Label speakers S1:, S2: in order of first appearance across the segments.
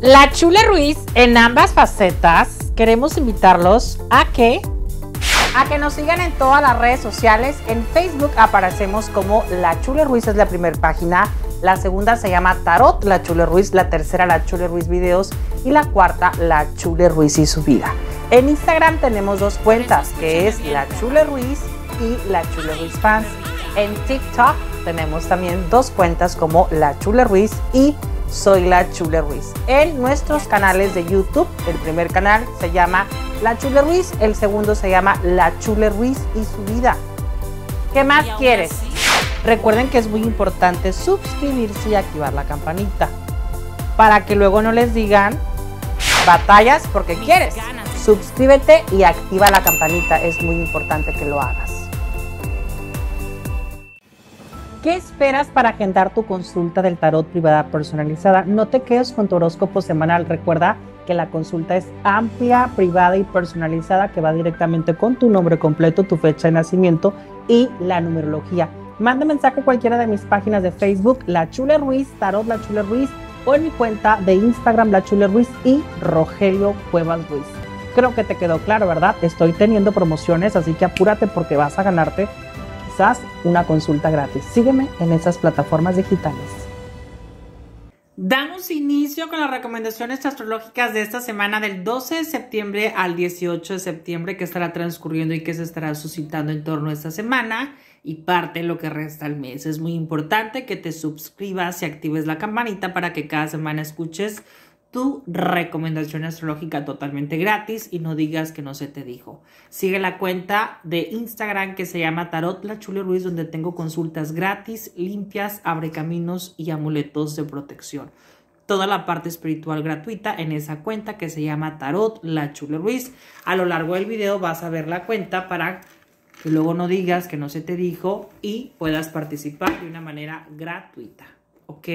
S1: La Chule Ruiz, en ambas facetas, queremos invitarlos a que a que nos sigan en todas las redes sociales. En Facebook aparecemos como La Chule Ruiz es la primera página. La segunda se llama Tarot La Chule Ruiz, la tercera La Chule Ruiz Videos y la cuarta La Chule Ruiz y su vida. En Instagram tenemos dos cuentas, que es La Chule Ruiz y La Chule Ruiz Fans. En TikTok tenemos también dos cuentas como La Chule Ruiz y soy La Chule Ruiz. En nuestros canales de YouTube, el primer canal se llama La Chule Ruiz, el segundo se llama La Chule Ruiz y su vida. ¿Qué más quieres? Recuerden que es muy importante suscribirse y activar la campanita para que luego no les digan batallas porque quieres. Suscríbete y activa la campanita, es muy importante que lo hagas. ¿Qué esperas para agendar tu consulta del tarot privada personalizada? No te quedes con tu horóscopo semanal. Recuerda que la consulta es amplia, privada y personalizada, que va directamente con tu nombre completo, tu fecha de nacimiento y la numerología. Manda mensaje a cualquiera de mis páginas de Facebook, La Chule Ruiz, Tarot La Chule Ruiz, o en mi cuenta de Instagram, La Chule Ruiz y Rogelio Cuevas Ruiz. Creo que te quedó claro, ¿verdad? Estoy teniendo promociones, así que apúrate porque vas a ganarte una consulta gratis. Sígueme en esas plataformas digitales. Damos inicio con las recomendaciones astrológicas de esta semana del 12 de septiembre al 18 de septiembre que estará transcurriendo y que se estará suscitando en torno a esta semana y parte lo que resta el mes. Es muy importante que te suscribas y actives la campanita para que cada semana escuches tu recomendación astrológica totalmente gratis y no digas que no se te dijo. Sigue la cuenta de Instagram que se llama Tarot La Chule Ruiz, donde tengo consultas gratis, limpias, abre caminos y amuletos de protección. Toda la parte espiritual gratuita en esa cuenta que se llama Tarot La Chule Ruiz. A lo largo del video vas a ver la cuenta para que luego no digas que no se te dijo y puedas participar de una manera gratuita. ¿Ok?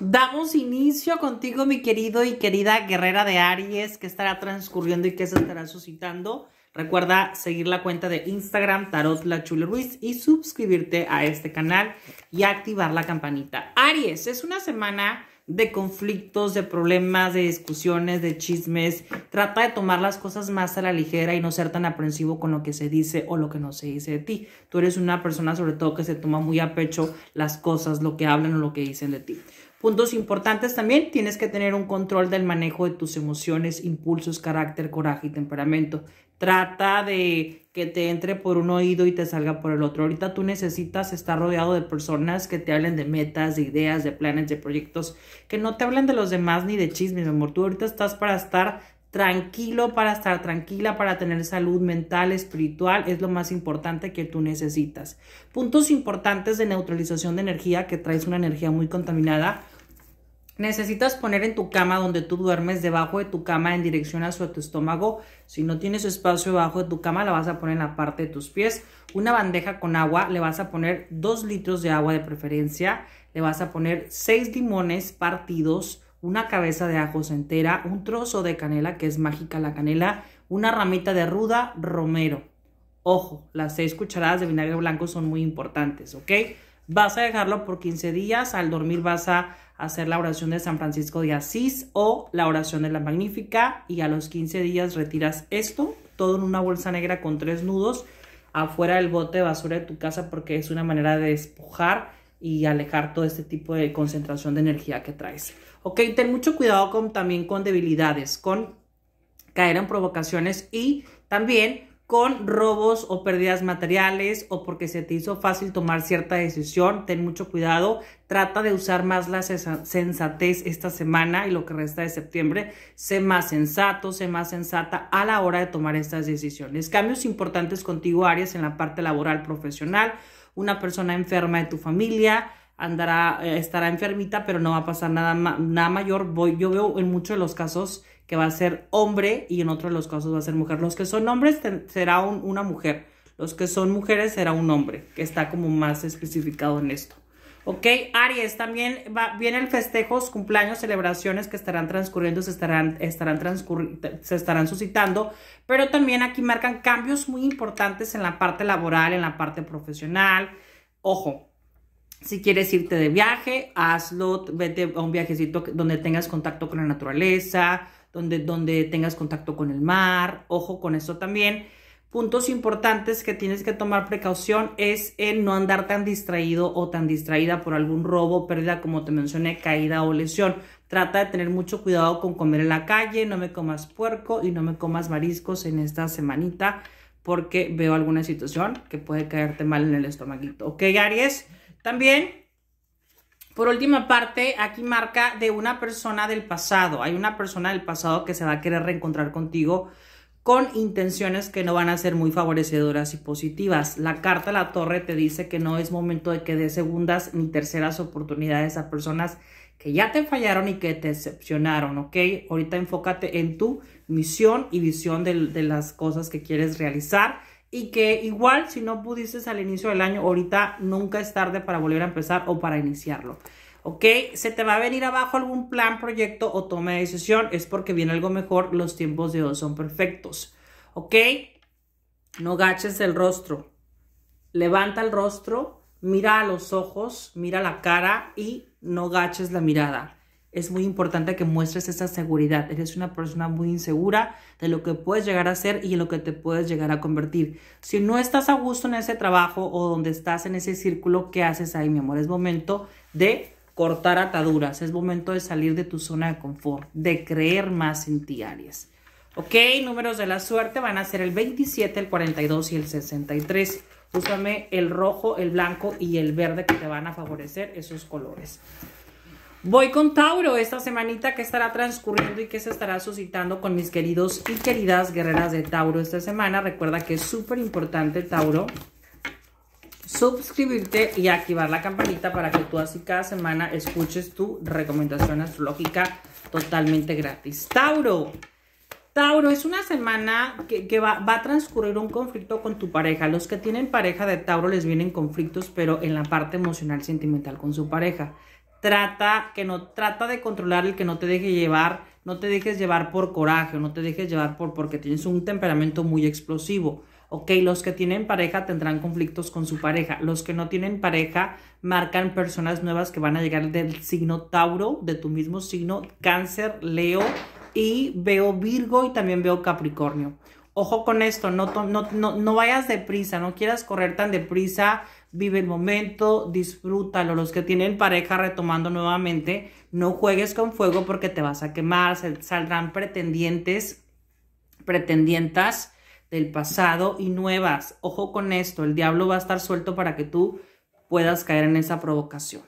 S1: Damos inicio contigo, mi querido y querida guerrera de Aries, que estará transcurriendo y que se estará suscitando. Recuerda seguir la cuenta de Instagram Tarot La Chule Ruiz y suscribirte a este canal y activar la campanita. Aries, es una semana de conflictos, de problemas, de discusiones, de chismes. Trata de tomar las cosas más a la ligera y no ser tan aprensivo con lo que se dice o lo que no se dice de ti. Tú eres una persona sobre todo que se toma muy a pecho las cosas, lo que hablan o lo que dicen de ti. Puntos importantes también, tienes que tener un control del manejo de tus emociones, impulsos, carácter, coraje y temperamento. Trata de que te entre por un oído y te salga por el otro. Ahorita tú necesitas estar rodeado de personas que te hablen de metas, de ideas, de planes, de proyectos, que no te hablen de los demás ni de chismes, amor. Tú ahorita estás para estar tranquilo, para estar tranquila, para tener salud mental, espiritual, es lo más importante que tú necesitas. Puntos importantes de neutralización de energía, que traes una energía muy contaminada Necesitas poner en tu cama donde tú duermes, debajo de tu cama en dirección a tu estómago. Si no tienes espacio debajo de tu cama, la vas a poner en la parte de tus pies. Una bandeja con agua, le vas a poner 2 litros de agua de preferencia. Le vas a poner 6 limones partidos, una cabeza de ajos entera, un trozo de canela, que es mágica la canela, una ramita de ruda, romero. Ojo, las 6 cucharadas de vinagre blanco son muy importantes, ¿ok? Vas a dejarlo por 15 días, al dormir vas a hacer la oración de San Francisco de Asís o la oración de la Magnífica y a los 15 días retiras esto, todo en una bolsa negra con tres nudos afuera del bote de basura de tu casa porque es una manera de despojar y alejar todo este tipo de concentración de energía que traes. Ok, ten mucho cuidado con, también con debilidades, con caer en provocaciones y también con robos o pérdidas materiales o porque se te hizo fácil tomar cierta decisión, ten mucho cuidado, trata de usar más la sensatez esta semana y lo que resta de septiembre, sé más sensato, sé más sensata a la hora de tomar estas decisiones. Cambios importantes contigo, Aries, en la parte laboral profesional, una persona enferma de tu familia, andará, eh, estará enfermita, pero no va a pasar nada, nada mayor. yo veo en muchos de los casos que va a ser hombre y en otro de los casos va a ser mujer. Los que son hombres será una mujer, los que son mujeres será un hombre, que está como más especificado en esto. Ok, Aries, también va, el festejos, cumpleaños, celebraciones que estarán transcurriendo, se estarán, se estarán suscitando, pero también aquí marcan cambios muy importantes en la parte laboral, en la parte profesional. Ojo, si quieres irte de viaje, hazlo, vete a un viajecito donde tengas contacto con la naturaleza donde, tengas contacto con el mar, ojo con eso también. Puntos importantes que tienes que tomar precaución es en no andar tan distraído o tan distraída por algún robo, pérdida, como te mencioné, caída o lesión. Trata de tener mucho cuidado con comer en la calle, no me comas puerco y no me comas mariscos en esta semanita porque veo alguna situación que puede caerte mal en el estomaguito. ¿Ok, Aries? También por última parte, aquí marca de una persona del pasado. Hay una persona del pasado que se va a querer reencontrar contigo con intenciones que no van a ser muy favorecedoras y positivas. La carta a la torre te dice que no es momento de que dé segundas ni terceras oportunidades a personas que ya te fallaron y que te decepcionaron, ¿ok? Ahorita enfócate en tu misión y visión de las cosas que quieres realizar y que igual si no pudiste al inicio del año, ahorita nunca es tarde para volver a empezar o para iniciarlo. ¿Ok? Se te va a venir abajo algún plan, proyecto o toma de decisión. Es porque viene algo mejor. Los tiempos de hoy son perfectos. ¿Ok? No gaches el rostro. Levanta el rostro, mira a los ojos, mira la cara y no gaches la mirada es muy importante que muestres esa seguridad. Eres una persona muy insegura de lo que puedes llegar a ser y en lo que te puedes llegar a convertir. Si no estás a gusto en ese trabajo o donde estás en ese círculo, ¿qué haces ahí, mi amor? Es momento de cortar ataduras, es momento de salir de tu zona de confort, de creer más en ti, Aries. Ok, números de la suerte van a ser el 27, el 42 y el 63. Úsame el rojo, el blanco y el verde que te van a favorecer esos colores. Voy con Tauro esta semanita que estará transcurriendo y que se estará suscitando con mis queridos y queridas guerreras de Tauro esta semana. Recuerda que es súper importante, Tauro, suscribirte y activar la campanita para que tú así cada semana escuches tu recomendación astrológica totalmente gratis. Tauro, Tauro, es una semana que, va, va, a transcurrir un conflicto con tu pareja. Los que tienen pareja de Tauro les vienen conflictos, pero en la parte emocional, sentimental con su pareja trata, que no, trata de controlar el que no te deje llevar, no te dejes llevar por coraje, no te dejes llevar por porque tienes un temperamento muy explosivo. Ok, los que tienen pareja tendrán conflictos con su pareja. Los que no tienen pareja marcan personas nuevas que van a llegar del signo Tauro, de tu mismo signo, Cáncer, Leo y veo Virgo y también veo Capricornio. Ojo con esto, no, no, no, no vayas deprisa, no quieras correr tan deprisa vive el momento, disfrútalo. Los que tienen pareja, retomando nuevamente, no juegues con fuego porque te vas a quemar, saldrán pretendientes, pretendientas del pasado y nuevas. Ojo con esto, el diablo va a estar suelto para que tú puedas caer en esa provocación.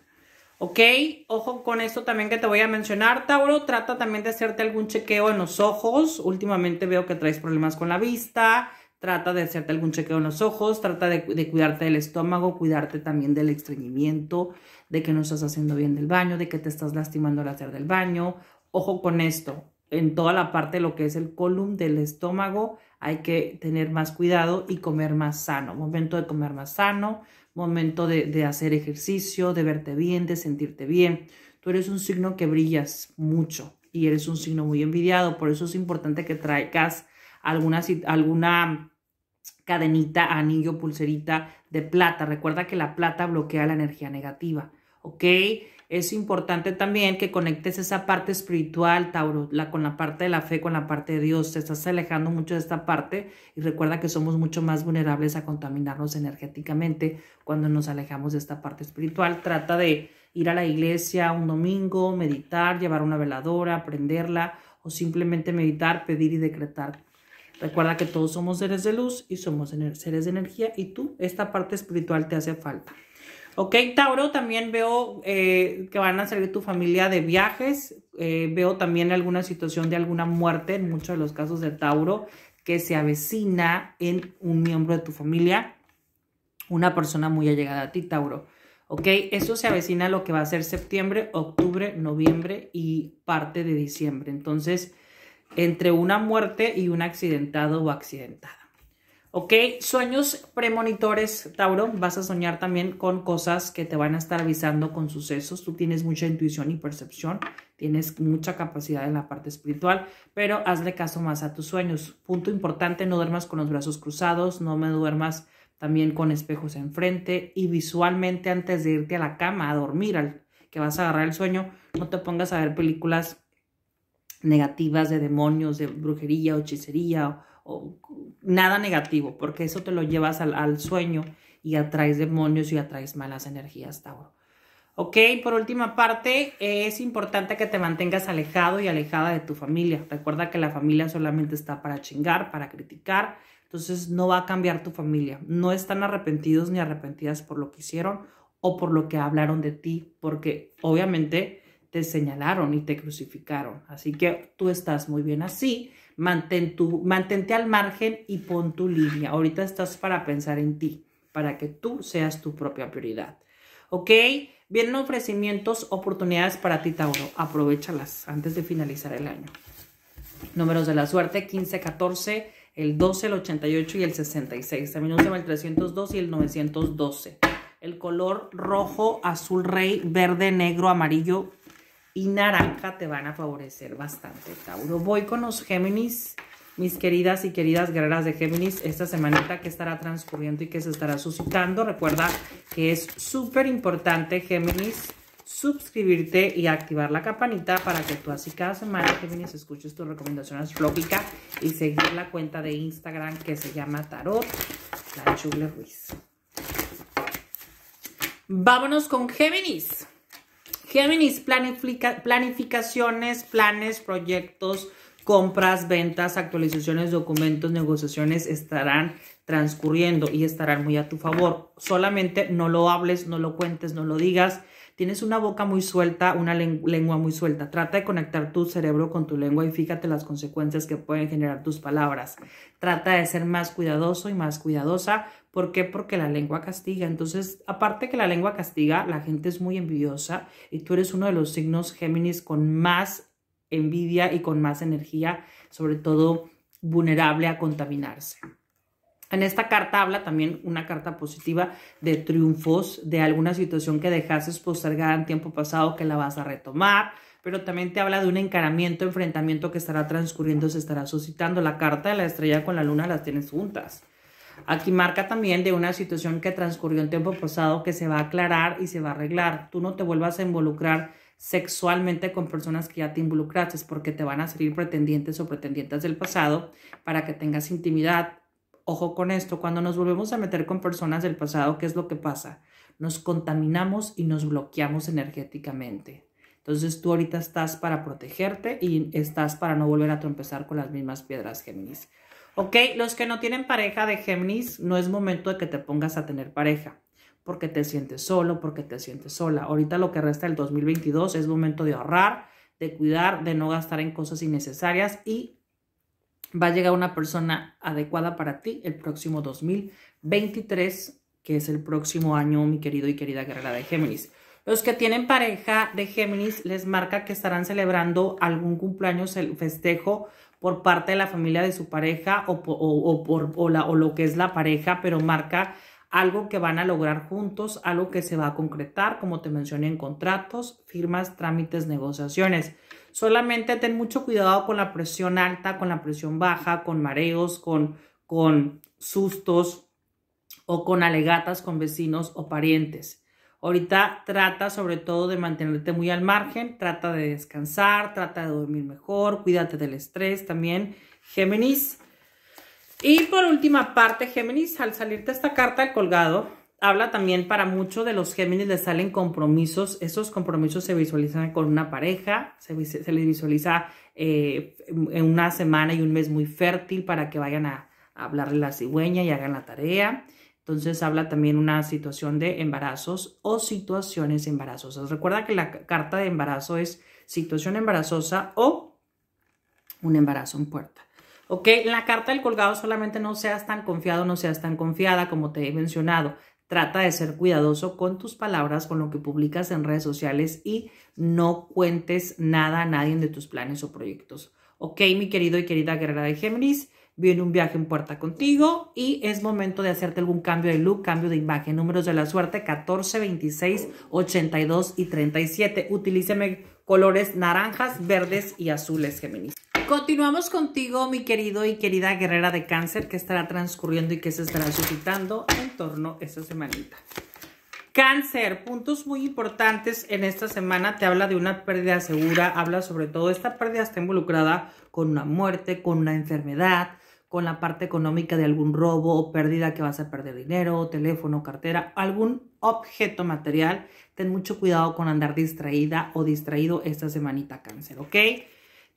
S1: ¿Ok? Ojo con esto también que te voy a mencionar, Tauro. Trata también de hacerte algún chequeo en los ojos. Últimamente veo que traes problemas con la vista Trata de hacerte algún chequeo en los ojos, trata de, cuidarte del estómago, cuidarte también del estreñimiento, de que no estás haciendo bien del baño, de que te estás lastimando al hacer del baño. Ojo con esto, en toda la parte de lo que es el column del estómago hay que tener más cuidado y comer más sano. Momento de comer más sano, momento de, hacer ejercicio, de verte bien, de sentirte bien. Tú eres un signo que brillas mucho y eres un signo muy envidiado, por eso es importante que traigas alguna, alguna cadenita, anillo, pulserita de plata. Recuerda que la plata bloquea la energía negativa, ¿ok? Es importante también que conectes esa parte espiritual, Tauro, la, con la parte de la fe, con la parte de Dios. Te estás alejando mucho de esta parte y recuerda que somos mucho más vulnerables a contaminarnos energéticamente cuando nos alejamos de esta parte espiritual. Trata de ir a la iglesia un domingo, meditar, llevar una veladora, prenderla o simplemente meditar, pedir y decretar Recuerda que todos somos seres de luz y somos seres de energía y tú, esta parte espiritual te hace falta. Ok, Tauro, también veo eh, que van a salir tu familia de viajes. Eh, veo también alguna situación de alguna muerte en muchos de los casos de Tauro que se avecina en un miembro de tu familia, una persona muy allegada a ti, Tauro. ¿ok? Eso se avecina a lo que va a ser septiembre, octubre, noviembre y parte de diciembre. Entonces, entre una muerte y un accidentado o accidentada. ¿Ok? Sueños premonitores, Tauro. Vas a soñar también con cosas que te van a estar avisando con sucesos. Tú tienes mucha intuición y percepción. Tienes mucha capacidad en la parte espiritual, pero hazle caso más a tus sueños. Punto importante, no duermas con los brazos cruzados, no me duermas también con espejos enfrente y visualmente antes de irte a la cama a dormir, al, que vas a agarrar el sueño, no te pongas a ver películas negativas de demonios, de brujería hechicería o, nada negativo, porque eso te lo llevas al, sueño y atraes demonios y atraes malas energías, Tauro. Ok, por última parte, es importante que te mantengas alejado y alejada de tu familia. Recuerda que la familia solamente está para chingar, para criticar, entonces no va a cambiar tu familia. No están arrepentidos ni arrepentidas por lo que hicieron o por lo que hablaron de ti, porque obviamente te señalaron y te crucificaron. Así que tú estás muy bien así, mantén tu, mantente al margen y pon tu línea. Ahorita estás para pensar en ti, para que tú seas tu propia prioridad. ¿Ok? Vienen ofrecimientos, oportunidades para ti, Tauro. Aprovechalas antes de finalizar el año. Números de la suerte, 15, 14, el 12, el 88 y el 66. También usamos el 302 y el 912. El color rojo, azul rey, verde, negro, amarillo, y naranja te van a favorecer bastante, Tauro. Voy con los Géminis, mis queridas y queridas guerreras de Géminis, esta semanita que estará transcurriendo y que se estará suscitando. Recuerda que es súper importante, Géminis, suscribirte y activar la campanita para que tú así cada semana, Géminis, escuches tus recomendaciones lógicas y seguir la cuenta de Instagram que se llama Tarot La Ruiz. Vámonos con Géminis. Géminis, planificaciones, planes, proyectos, compras, ventas, actualizaciones, documentos, negociaciones estarán transcurriendo y estarán muy a tu favor. Solamente no lo hables, no lo cuentes, no lo digas Tienes una boca muy suelta, una lengua muy suelta. Trata de conectar tu cerebro con tu lengua y fíjate las consecuencias que pueden generar tus palabras. Trata de ser más cuidadoso y más cuidadosa. ¿Por qué? Porque la lengua castiga. Entonces, aparte que la lengua castiga, la gente es muy envidiosa y tú eres uno de los signos Géminis con más envidia y con más energía, sobre todo vulnerable a contaminarse. En esta carta habla también una carta positiva de triunfos, de alguna situación que dejaste postergada en tiempo pasado que la vas a retomar, pero también te habla de un encaramiento, enfrentamiento que estará transcurriendo, se estará suscitando. La carta de la estrella con la luna las tienes juntas. Aquí marca también de una situación que transcurrió en tiempo pasado que se va a aclarar y se va a arreglar. Tú no te vuelvas a involucrar sexualmente con personas que ya te involucraste porque te van a salir pretendientes o pretendientes del pasado para que tengas intimidad Ojo con esto, cuando nos volvemos a meter con personas del pasado, ¿qué es lo que pasa? Nos contaminamos y nos bloqueamos energéticamente. Entonces tú ahorita estás para protegerte y estás para no volver a tropezar con las mismas piedras Géminis. Ok, los que no tienen pareja de Géminis, no es momento de que te pongas a tener pareja, porque te sientes solo, porque te sientes sola. Ahorita lo que resta del 2022 es momento de ahorrar, de cuidar, de no gastar en cosas innecesarias y va a llegar una persona adecuada para ti el próximo 2023, que es el próximo año, mi querido y querida guerrera de Géminis. Los que tienen pareja de Géminis les marca que estarán celebrando algún cumpleaños, el festejo por parte de la familia de su pareja o, o, por, o lo que es la pareja, pero marca algo que van a lograr juntos, algo que se va a concretar, como te mencioné, en contratos, firmas, trámites, negociaciones. Solamente ten mucho cuidado con la presión alta, con la presión baja, con mareos, con, con sustos o con alegatas con vecinos o parientes. Ahorita trata sobre todo de mantenerte muy al margen, trata de descansar, trata de dormir mejor, cuídate del estrés también. Géminis, y por última parte, Géminis, al salirte esta carta del colgado, habla también para muchos de los Géminis les salen compromisos. Esos compromisos se visualizan con una pareja, se, les visualiza eh, en una semana y un mes muy fértil para que vayan a, a la cigüeña y hagan la tarea. Entonces habla también una situación de embarazos o situaciones embarazosas. Recuerda que la carta de embarazo es situación embarazosa o un embarazo en puerta. ¿ok? La carta del colgado solamente no seas tan confiado, no seas tan confiada como te he mencionado. Trata de ser cuidadoso con tus palabras, con lo que publicas en redes sociales y no cuentes nada a nadie de tus planes o proyectos. Ok, mi querido y querida guerrera de Géminis, viene un viaje en puerta contigo y es momento de hacerte algún cambio de look, cambio de imagen. Números de la suerte 14, 26, 82 y 37. Utilíceme colores naranjas, verdes y azules, Géminis. Continuamos contigo, mi querido y querida guerrera de cáncer, que estará transcurriendo y que se estará suscitando en torno a esta semanita. Cáncer, puntos muy importantes en esta semana. Te habla de una pérdida segura, habla sobre todo, esta pérdida está involucrada con una muerte, con una enfermedad, con la parte económica de algún robo o pérdida que vas a perder dinero, teléfono, cartera, algún objeto material. Ten mucho cuidado con andar distraída o distraído esta semanita cáncer, ¿ok?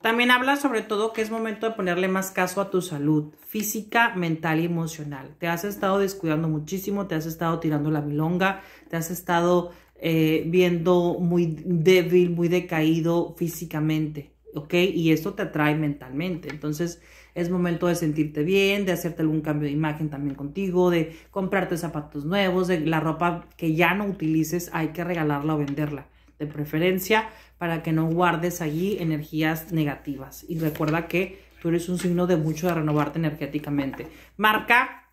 S1: También habla sobre todo que es momento de ponerle más caso a tu salud física, mental y emocional. Te has estado descuidando muchísimo, te has estado tirando la milonga, te has estado eh, viendo muy débil, muy decaído físicamente, ¿ok? Y esto te atrae mentalmente. Entonces es momento de sentirte bien, de hacerte algún cambio de imagen también contigo, de comprarte zapatos nuevos, de la ropa que ya no utilices, hay que regalarla o venderla de preferencia, para que no guardes allí energías negativas. Y recuerda que tú eres un signo de mucho de renovarte energéticamente. Marca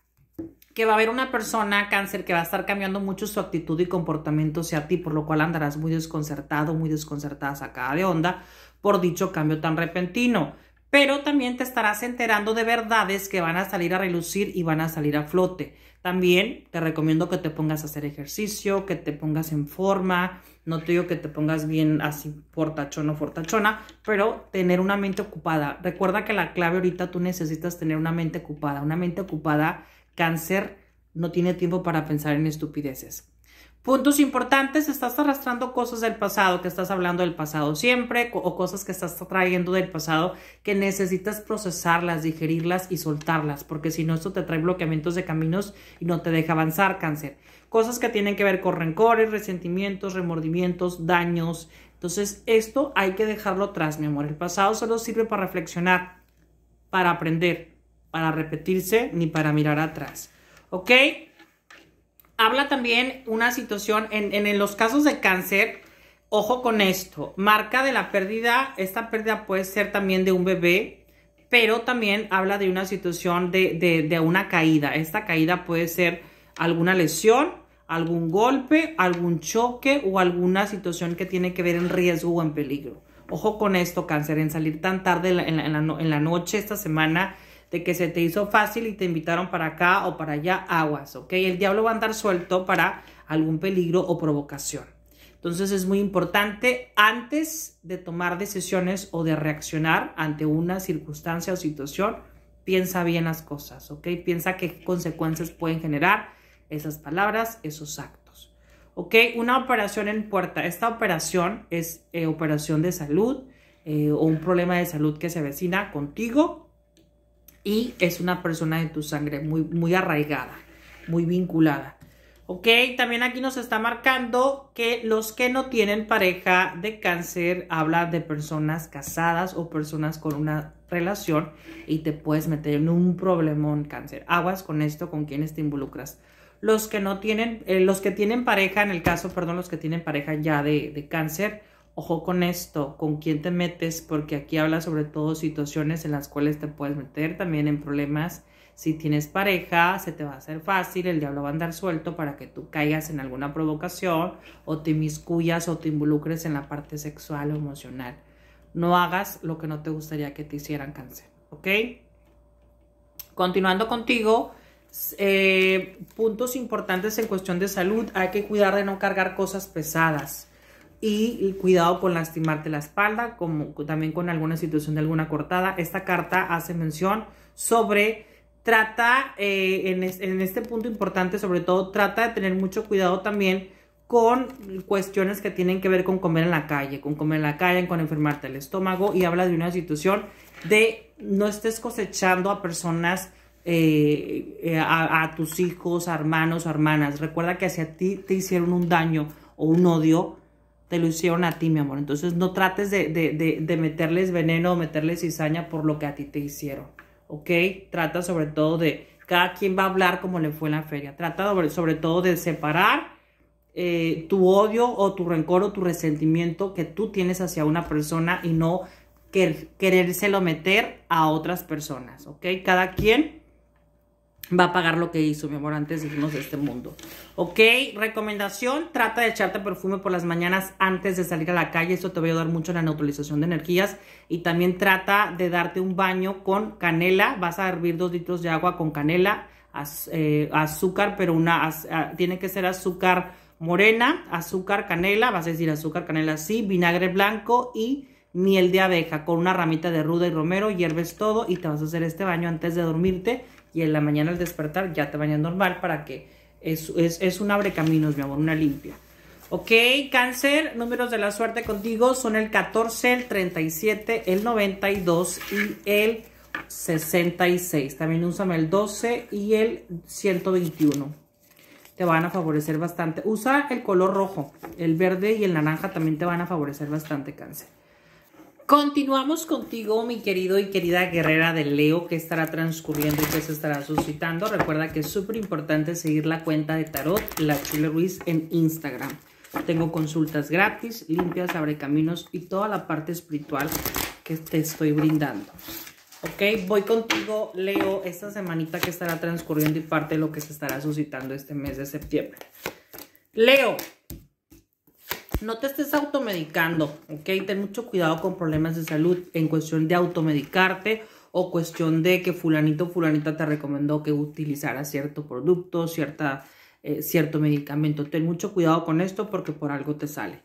S1: que va a haber una persona, cáncer, que va a estar cambiando mucho su actitud y comportamiento hacia ti, por lo cual andarás muy desconcertado, muy desconcertada, sacada de onda por dicho cambio tan repentino. Pero también te estarás enterando de verdades que van a salir a relucir y van a salir a flote. También te recomiendo que te pongas a hacer ejercicio, que te pongas en forma, no te digo que te pongas bien así fortachón o fortachona, pero tener una mente ocupada. Recuerda que la clave ahorita tú necesitas tener una mente ocupada. Una mente ocupada, cáncer, no tiene tiempo para pensar en estupideces. Puntos importantes, estás arrastrando cosas del pasado, que estás hablando del pasado siempre, o cosas que estás trayendo del pasado, que necesitas procesarlas, digerirlas y soltarlas, porque si no, esto te trae bloqueamientos de caminos y no te deja avanzar, cáncer cosas que tienen que ver con rencores, resentimientos, remordimientos, daños. Entonces, esto hay que dejarlo atrás, mi amor. El pasado solo sirve para reflexionar, para aprender, para repetirse ni para mirar atrás. ¿Ok? Habla también una situación en, los casos de cáncer. Ojo con esto, marca de la pérdida, esta pérdida puede ser también de un bebé, pero también habla de una situación de, de, una caída. Esta caída puede ser alguna lesión algún golpe, algún choque o alguna situación que tiene que ver en riesgo o en peligro. Ojo con esto, cáncer, en salir tan tarde en la, noche esta semana de que se te hizo fácil y te invitaron para acá o para allá, aguas, ¿ok? El diablo va a andar suelto para algún peligro o provocación. Entonces es muy importante antes de tomar decisiones o de reaccionar ante una circunstancia o situación, piensa bien las cosas, ¿ok? Piensa qué consecuencias pueden generar esas palabras, esos actos. ¿Ok? Una operación en puerta. Esta operación es eh, operación de salud eh, o un problema de salud que se avecina contigo y es una persona de tu sangre muy, muy arraigada, muy vinculada. ¿Ok? También aquí nos está marcando que los que no tienen pareja de cáncer habla de personas casadas o personas con una relación y te puedes meter en un problemón cáncer. Aguas con esto, con quienes te involucras los que no tienen, eh, los que tienen pareja, en el caso, perdón, los que tienen pareja ya de, de cáncer, ojo con esto, con quién te metes, porque aquí habla sobre todo situaciones en las cuales te puedes meter también en problemas. Si tienes pareja, se te va a hacer fácil, el diablo va a andar suelto para que tú caigas en alguna provocación o te inmiscuyas o te involucres en la parte sexual o emocional. No hagas lo que no te gustaría que te hicieran cáncer, ¿ok? Continuando contigo, eh, puntos importantes en cuestión de salud, hay que cuidar de no cargar cosas pesadas y cuidado con lastimarte la espalda, como también con alguna situación de alguna cortada. Esta carta hace mención sobre, trata, eh, en, en este punto importante sobre todo, trata de tener mucho cuidado también con cuestiones que tienen que ver con comer en la calle, con comer en la calle, con enfermarte el estómago y habla de una situación de no estés cosechando a personas eh, eh, a, tus hijos, hermanos hermanas. Recuerda que hacia ti te hicieron un daño o un odio, te lo hicieron a ti, mi amor. Entonces no trates de, meterles veneno o meterles cizaña por lo que a ti te hicieron, ¿ok? Trata sobre todo de, cada quien va a hablar como le fue en la feria. Trata sobre, todo de separar eh, tu odio o tu rencor o tu resentimiento que tú tienes hacia una persona y no querérselo meter a otras personas, ¿ok? Cada quien va a pagar lo que hizo, mi amor, antes de irnos de este mundo. Ok, recomendación, trata de echarte perfume por las mañanas antes de salir a la calle, eso te va a ayudar mucho en la neutralización de energías y también trata de darte un baño con canela, vas a hervir dos litros de agua con canela, eh, azúcar, pero una ah, tiene que ser azúcar morena, azúcar canela, vas a decir azúcar canela sí, vinagre blanco y miel de abeja con una ramita de ruda y romero, hierves todo y te vas a hacer este baño antes de dormirte y en la mañana al despertar ya te bañas normal para que es, es, es un abre caminos, mi amor, una limpia. Ok, cáncer, números de la suerte contigo son el 14, el 37, el 92 y el 66. También úsame el 12 y el 121. Te van a favorecer bastante. Usa el color rojo, el verde y el naranja también te van a favorecer bastante, cáncer. Continuamos contigo, mi querido y querida guerrera de Leo, que estará transcurriendo y que se estará suscitando. Recuerda que es súper importante seguir la cuenta de Tarot, La Chile Ruiz, en Instagram. Tengo consultas gratis, limpias, abre caminos y toda la parte espiritual que te estoy brindando. Ok, voy contigo, Leo, esta semanita que estará transcurriendo y parte de lo que se estará suscitando este mes de septiembre. Leo, no te estés automedicando, ¿ok? Ten mucho cuidado con problemas de salud en cuestión de automedicarte o cuestión de que fulanito fulanita te recomendó que utilizara cierto producto, cierta, eh, cierto medicamento. Ten mucho cuidado con esto porque por algo te sale.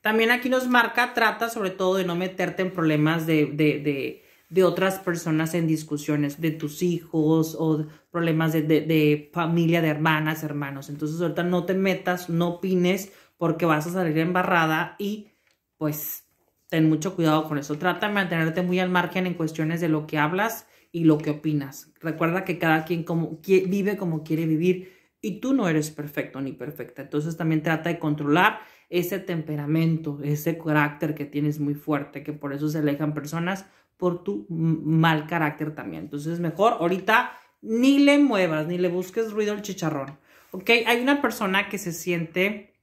S1: También aquí nos marca, trata sobre todo de no meterte en problemas de, de otras personas en discusiones, de tus hijos o problemas de, familia, de hermanas, hermanos. Entonces ahorita no te metas, no opines, porque vas a salir embarrada y pues ten mucho cuidado con eso. Trata de mantenerte muy al margen en cuestiones de lo que hablas y lo que opinas. Recuerda que cada quien como, vive como quiere vivir y tú no eres perfecto ni perfecta. Entonces también trata de controlar ese temperamento, ese carácter que tienes muy fuerte, que por eso se alejan personas por tu mal carácter también. Entonces mejor ahorita ni le muevas, ni le busques ruido al chicharrón. ¿Ok? Hay una persona que se siente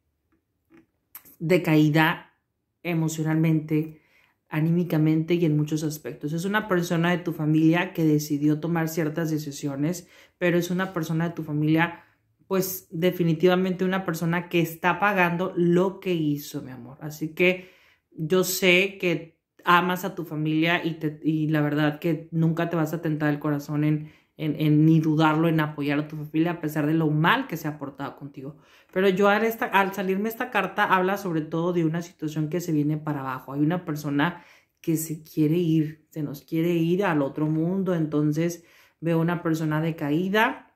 S1: decaída emocionalmente, anímicamente y en muchos aspectos. Es una persona de tu familia que decidió tomar ciertas decisiones, pero es una persona de tu familia, pues definitivamente una persona que está pagando lo que hizo, mi amor. Así que yo sé que amas a tu familia y, la verdad que nunca te vas a tentar el corazón en en, ni dudarlo en apoyar a tu familia a pesar de lo mal que se ha portado contigo. Pero yo al, al salirme esta carta habla sobre todo de una situación que se viene para abajo. Hay una persona que se quiere ir, se nos quiere ir al otro mundo, entonces veo una persona decaída,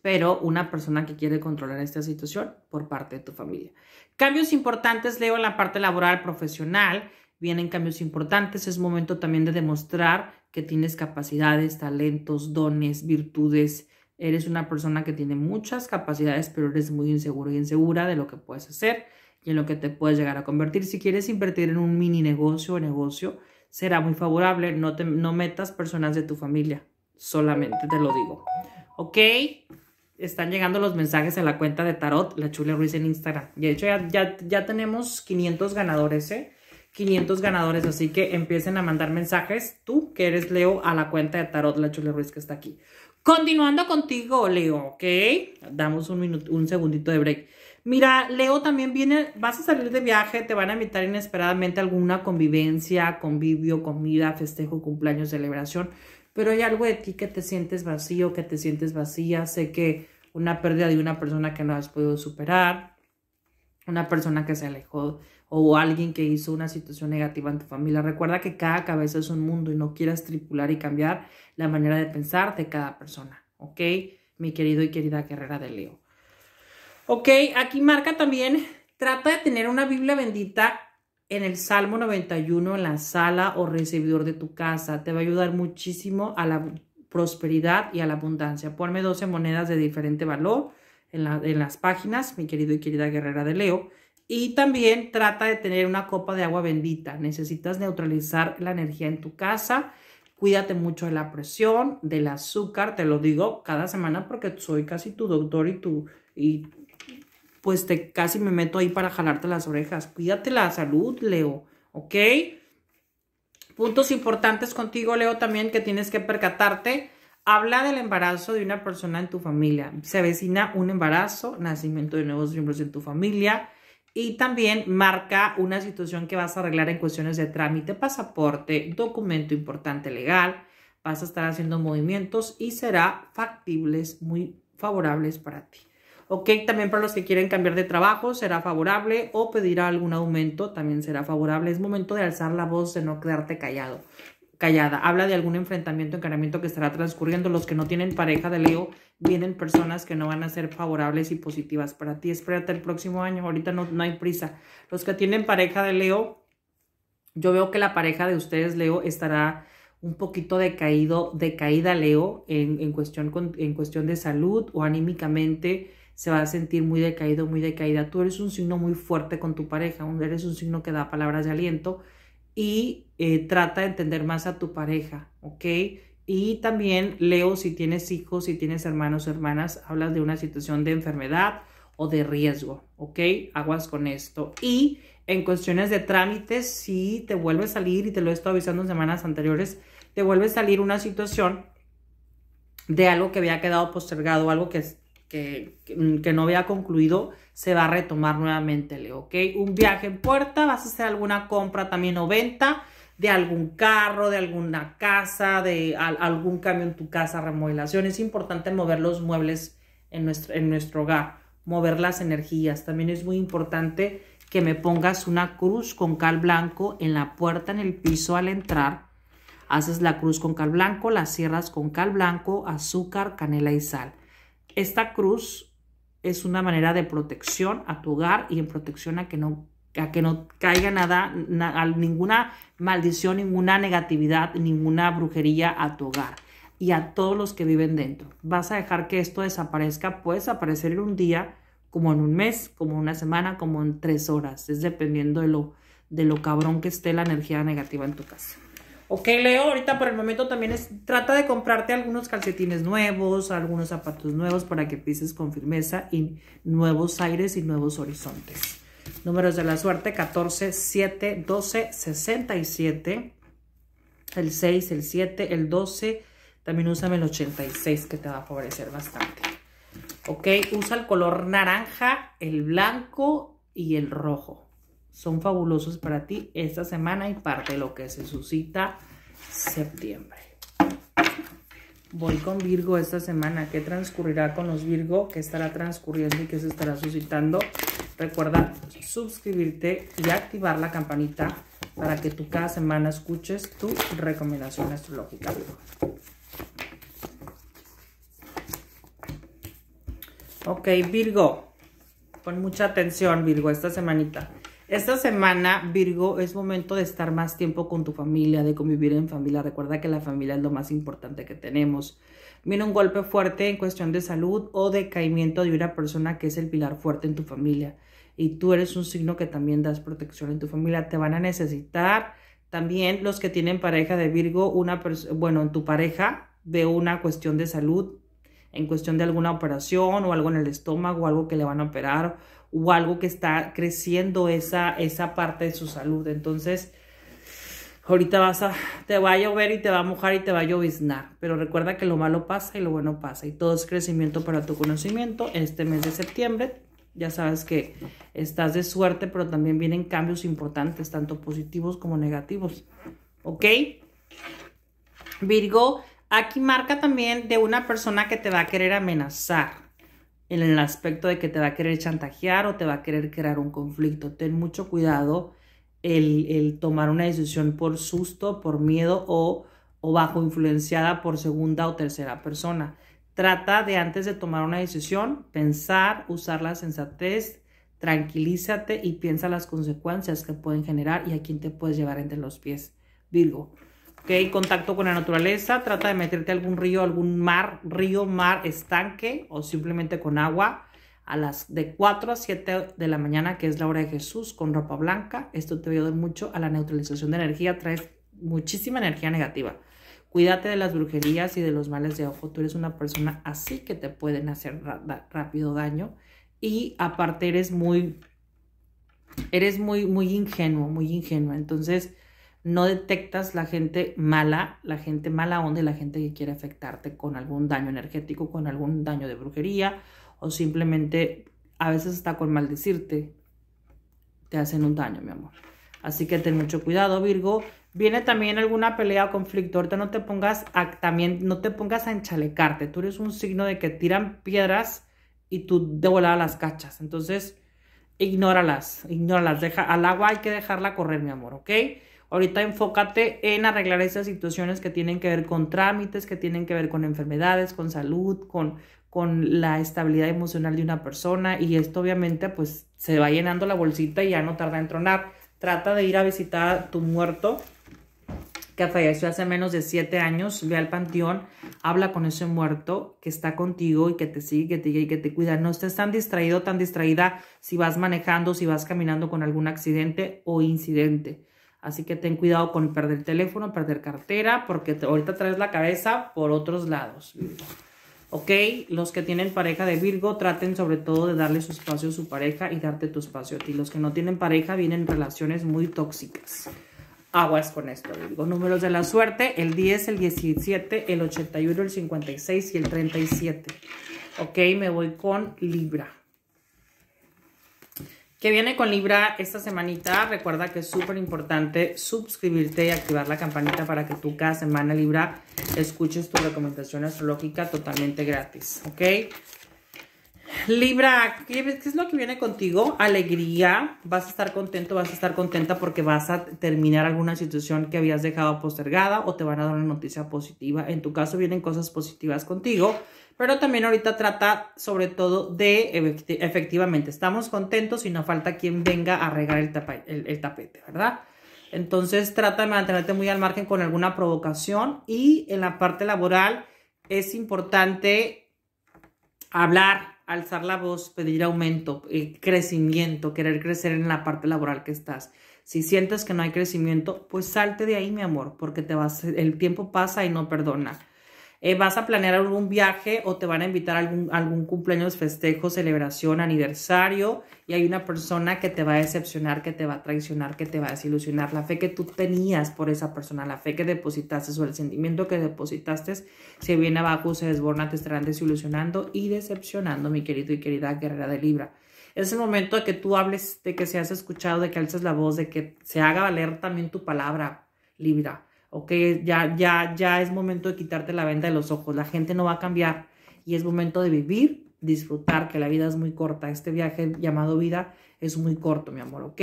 S1: pero una persona que quiere controlar esta situación por parte de tu familia. Cambios importantes leo en la parte laboral profesional vienen cambios importantes, es momento también de demostrar que tienes capacidades, talentos, dones, virtudes. Eres una persona que tiene muchas capacidades, pero eres muy inseguro y insegura de lo que puedes hacer y en lo que te puedes llegar a convertir. Si quieres invertir en un mini negocio o negocio, será muy favorable. No, te, no metas personas de tu familia, solamente te lo digo. ¿Ok? Están llegando los mensajes en la cuenta de Tarot, la Chule Ruiz en Instagram. de hecho ya, ya tenemos 500 ganadores, ¿eh? 500 ganadores, así que empiecen a mandar mensajes, tú que eres Leo, a la cuenta de Tarot La Chule Ruiz que está aquí. Continuando contigo, Leo, ¿ok? Damos un, minuto, un segundito de break. Mira, Leo, también viene, vas a salir de viaje, te van a invitar inesperadamente a alguna convivencia, convivio, comida, festejo, cumpleaños, celebración, pero hay algo de ti que te sientes vacío, que te sientes vacía, sé que una pérdida de una persona que no has podido superar, una persona que se alejó o alguien que hizo una situación negativa en tu familia. Recuerda que cada cabeza es un mundo y no quieras tripular y cambiar la manera de pensar de cada persona, ¿ok? Mi querido y querida guerrera de Leo. Ok, aquí marca también, trata de tener una Biblia bendita en el Salmo 91, en la sala o recibidor de tu casa. Te va a ayudar muchísimo a la prosperidad y a la abundancia. Ponme 12 monedas de diferente valor en, en las páginas, mi querido y querida guerrera de Leo y también trata de tener una copa de agua bendita. Necesitas neutralizar la energía en tu casa. Cuídate mucho de la presión, del azúcar. Te lo digo cada semana porque soy casi tu doctor y tú Y pues te casi me meto ahí para jalarte las orejas. Cuídate la salud, Leo. ¿Ok? Puntos importantes contigo, Leo, también que tienes que percatarte. Habla del embarazo de una persona en tu familia. Se avecina un embarazo, nacimiento de nuevos miembros en tu familia y también marca una situación que vas a arreglar en cuestiones de trámite, pasaporte, documento importante legal. Vas a estar haciendo movimientos y será factibles, muy favorables para ti. Ok, también para los que quieren cambiar de trabajo será favorable o pedirá algún aumento también será favorable. Es momento de alzar la voz, de no quedarte callado callada. Habla de algún enfrentamiento, encaramiento que estará transcurriendo. Los que no tienen pareja de Leo, vienen personas que no van a ser favorables y positivas para ti. Espérate el próximo año, ahorita no, no hay prisa. Los que tienen pareja de Leo, yo veo que la pareja de ustedes, Leo, estará un poquito decaído, decaída Leo en, en, cuestión, en cuestión de salud o anímicamente se va a sentir muy decaído, muy decaída. Tú eres un signo muy fuerte con tu pareja, eres un signo que da palabras de aliento y eh, trata de entender más a tu pareja, ¿ok? Y también leo si tienes hijos, si tienes hermanos o hermanas, hablas de una situación de enfermedad o de riesgo, ¿ok? Aguas con esto. Y en cuestiones de trámites, si te vuelve a salir, y te lo he estado avisando en semanas anteriores, te vuelve a salir una situación de algo que había quedado postergado, algo que Mm, que, no había concluido, se va a retomar nuevamente, ¿ok? Un viaje en puerta, vas a hacer alguna compra también o venta de algún carro, de alguna casa, de algún cambio en tu casa, remodelación. Es importante mover los muebles en nuestro, en nuestro hogar, mover las energías. También es muy importante que me pongas una cruz con cal blanco en la puerta, en el piso al entrar. Haces la cruz con cal blanco, la cierras con cal blanco, azúcar, canela y sal esta cruz es una manera de protección a tu hogar y en protección a que no, que no caiga nada, ninguna maldición, ninguna negatividad, ninguna brujería a tu hogar y a todos los que viven dentro. Vas a dejar que esto desaparezca, puede aparecer en un día, como en un mes, como en una semana, como en tres horas, es dependiendo de lo, de lo cabrón que esté la energía negativa en tu casa. Ok, Leo, ahorita por el momento también es, trata de comprarte algunos calcetines nuevos, algunos zapatos nuevos para que pises con firmeza y nuevos aires y nuevos horizontes. Números de la suerte, 14, 7, 12, 67, el 6, el 7, el 12, también úsame el 86 que te va a favorecer bastante. Ok, usa el color naranja, el blanco y el rojo son fabulosos para ti esta semana y parte de lo que se suscita septiembre. Voy con Virgo esta semana. ¿Qué transcurrirá con los Virgo? ¿Qué estará transcurriendo y qué se estará suscitando? Recuerda suscribirte y activar la campanita para que tú cada semana escuches tu recomendación astrológica. Ok, Virgo. Pon mucha atención, Virgo, esta semanita. Esta semana, Virgo, es momento de estar más tiempo con tu familia, de convivir en familia. Recuerda que la familia es lo más importante que tenemos. Viene un golpe fuerte en cuestión de salud o decaimiento de una persona que es el pilar fuerte en tu familia. Y tú eres un signo que también das protección en tu familia. Te van a necesitar también los que tienen pareja de Virgo, una bueno, en tu pareja, de una cuestión de salud, en cuestión de alguna operación o algo en el estómago, algo que le van a operar o algo que está creciendo esa, esa parte de su salud. Entonces, ahorita vas a, te va a llover y te va a mojar y te va a lloviznar, pero recuerda que lo malo pasa y lo bueno pasa y todo es crecimiento para tu conocimiento. Este mes de septiembre ya sabes que estás de suerte, pero también vienen cambios importantes, tanto positivos como negativos. ¿Ok? Virgo, aquí marca también de una persona que te va a querer amenazar en el aspecto de que te va a querer chantajear o te va a querer crear un conflicto. Ten mucho cuidado el, tomar una decisión por susto, por miedo o, o bajo influenciada por segunda o tercera persona. Trata de antes de tomar una decisión, pensar, usar la sensatez, tranquilízate y piensa las consecuencias que pueden generar y a quién te puedes llevar entre los pies. Virgo hay Contacto con la naturaleza, trata de meterte a algún río, algún mar, río, mar, estanque o simplemente con agua a las de 4 a 7 de la mañana, que es la hora de Jesús, con ropa blanca. Esto te va a mucho a la neutralización de energía, traes muchísima energía negativa. Cuídate de las brujerías y de los males de ojo. Tú eres una persona así que te pueden hacer rápido daño. Y aparte eres muy, eres muy, muy ingenuo, muy ingenuo. Entonces, no detectas la gente mala, la gente mala onda y la gente que quiere afectarte con algún daño energético, con algún daño de brujería o simplemente a veces está con maldecirte te hacen un daño, mi amor. Así que ten mucho cuidado, Virgo. Viene también alguna pelea o conflicto. Ahorita no te pongas a, también no te pongas a enchalecarte. Tú eres un signo de que tiran piedras y tú de las cachas. Entonces, ignóralas, ignóralas. Deja, al agua hay que dejarla correr, mi amor, ¿ok? Ahorita enfócate en arreglar esas situaciones que tienen que ver con trámites, que tienen que ver con enfermedades, con salud, con, con la estabilidad emocional de una persona y esto obviamente pues se va llenando la bolsita y ya no tarda en tronar. Trata de ir a visitar a tu muerto que falleció hace menos de siete años, ve al panteón, habla con ese muerto que está contigo y que te sigue, que te y que te cuida. No estés tan distraído, tan distraída si vas manejando, si vas caminando con algún accidente o incidente. Así que ten cuidado con perder teléfono, perder cartera, porque ahorita traes la cabeza por otros lados. ¿Ok? Los que tienen pareja de Virgo, traten sobre todo de darle su espacio a su pareja y darte tu espacio a ti. Los que no tienen pareja vienen relaciones muy tóxicas. Aguas con esto, Virgo. Números de la suerte, el 10, el 17, el 81, el 56 y el 37. Ok, me voy con Libra que viene con Libra esta semanita. Recuerda que es súper importante suscribirte y activar la campanita para que tú cada semana, Libra, escuches tu recomendación astrológica totalmente gratis, ¿ok? Libra, ¿qué es lo que viene contigo? Alegría, vas a estar contento, vas a estar contenta porque vas a terminar alguna situación que habías dejado postergada o te van a dar una noticia positiva. En tu caso vienen cosas positivas contigo pero también ahorita trata sobre todo de, efectivamente, estamos contentos y no falta quien venga a regar el, el, tapete, ¿verdad? Entonces trata de mantenerte muy al margen con alguna provocación y en la parte laboral es importante hablar, alzar la voz, pedir aumento, eh, crecimiento, querer crecer en la parte laboral que estás. Si sientes que no hay crecimiento, pues salte de ahí, mi amor, porque te vas, el tiempo pasa y no perdona. Eh, vas a planear algún viaje o te van a invitar a algún, algún cumpleaños, festejo, celebración, aniversario y hay una persona que te va a decepcionar, que te va a traicionar, que te va a desilusionar. La fe que tú tenías por esa persona, la fe que depositaste o el sentimiento que depositaste se viene abajo, se desborna, te estarán desilusionando y decepcionando, mi querido y querida guerrera de Libra. Es el momento de que tú hables, de que seas escuchado, de que alces la voz, de que se haga valer también tu palabra, Libra ok, ya, ya, ya es momento de quitarte la venda de los ojos, la gente no va a cambiar y es momento de vivir, disfrutar, que la vida es muy corta, este viaje llamado vida es muy corto, mi amor, ok.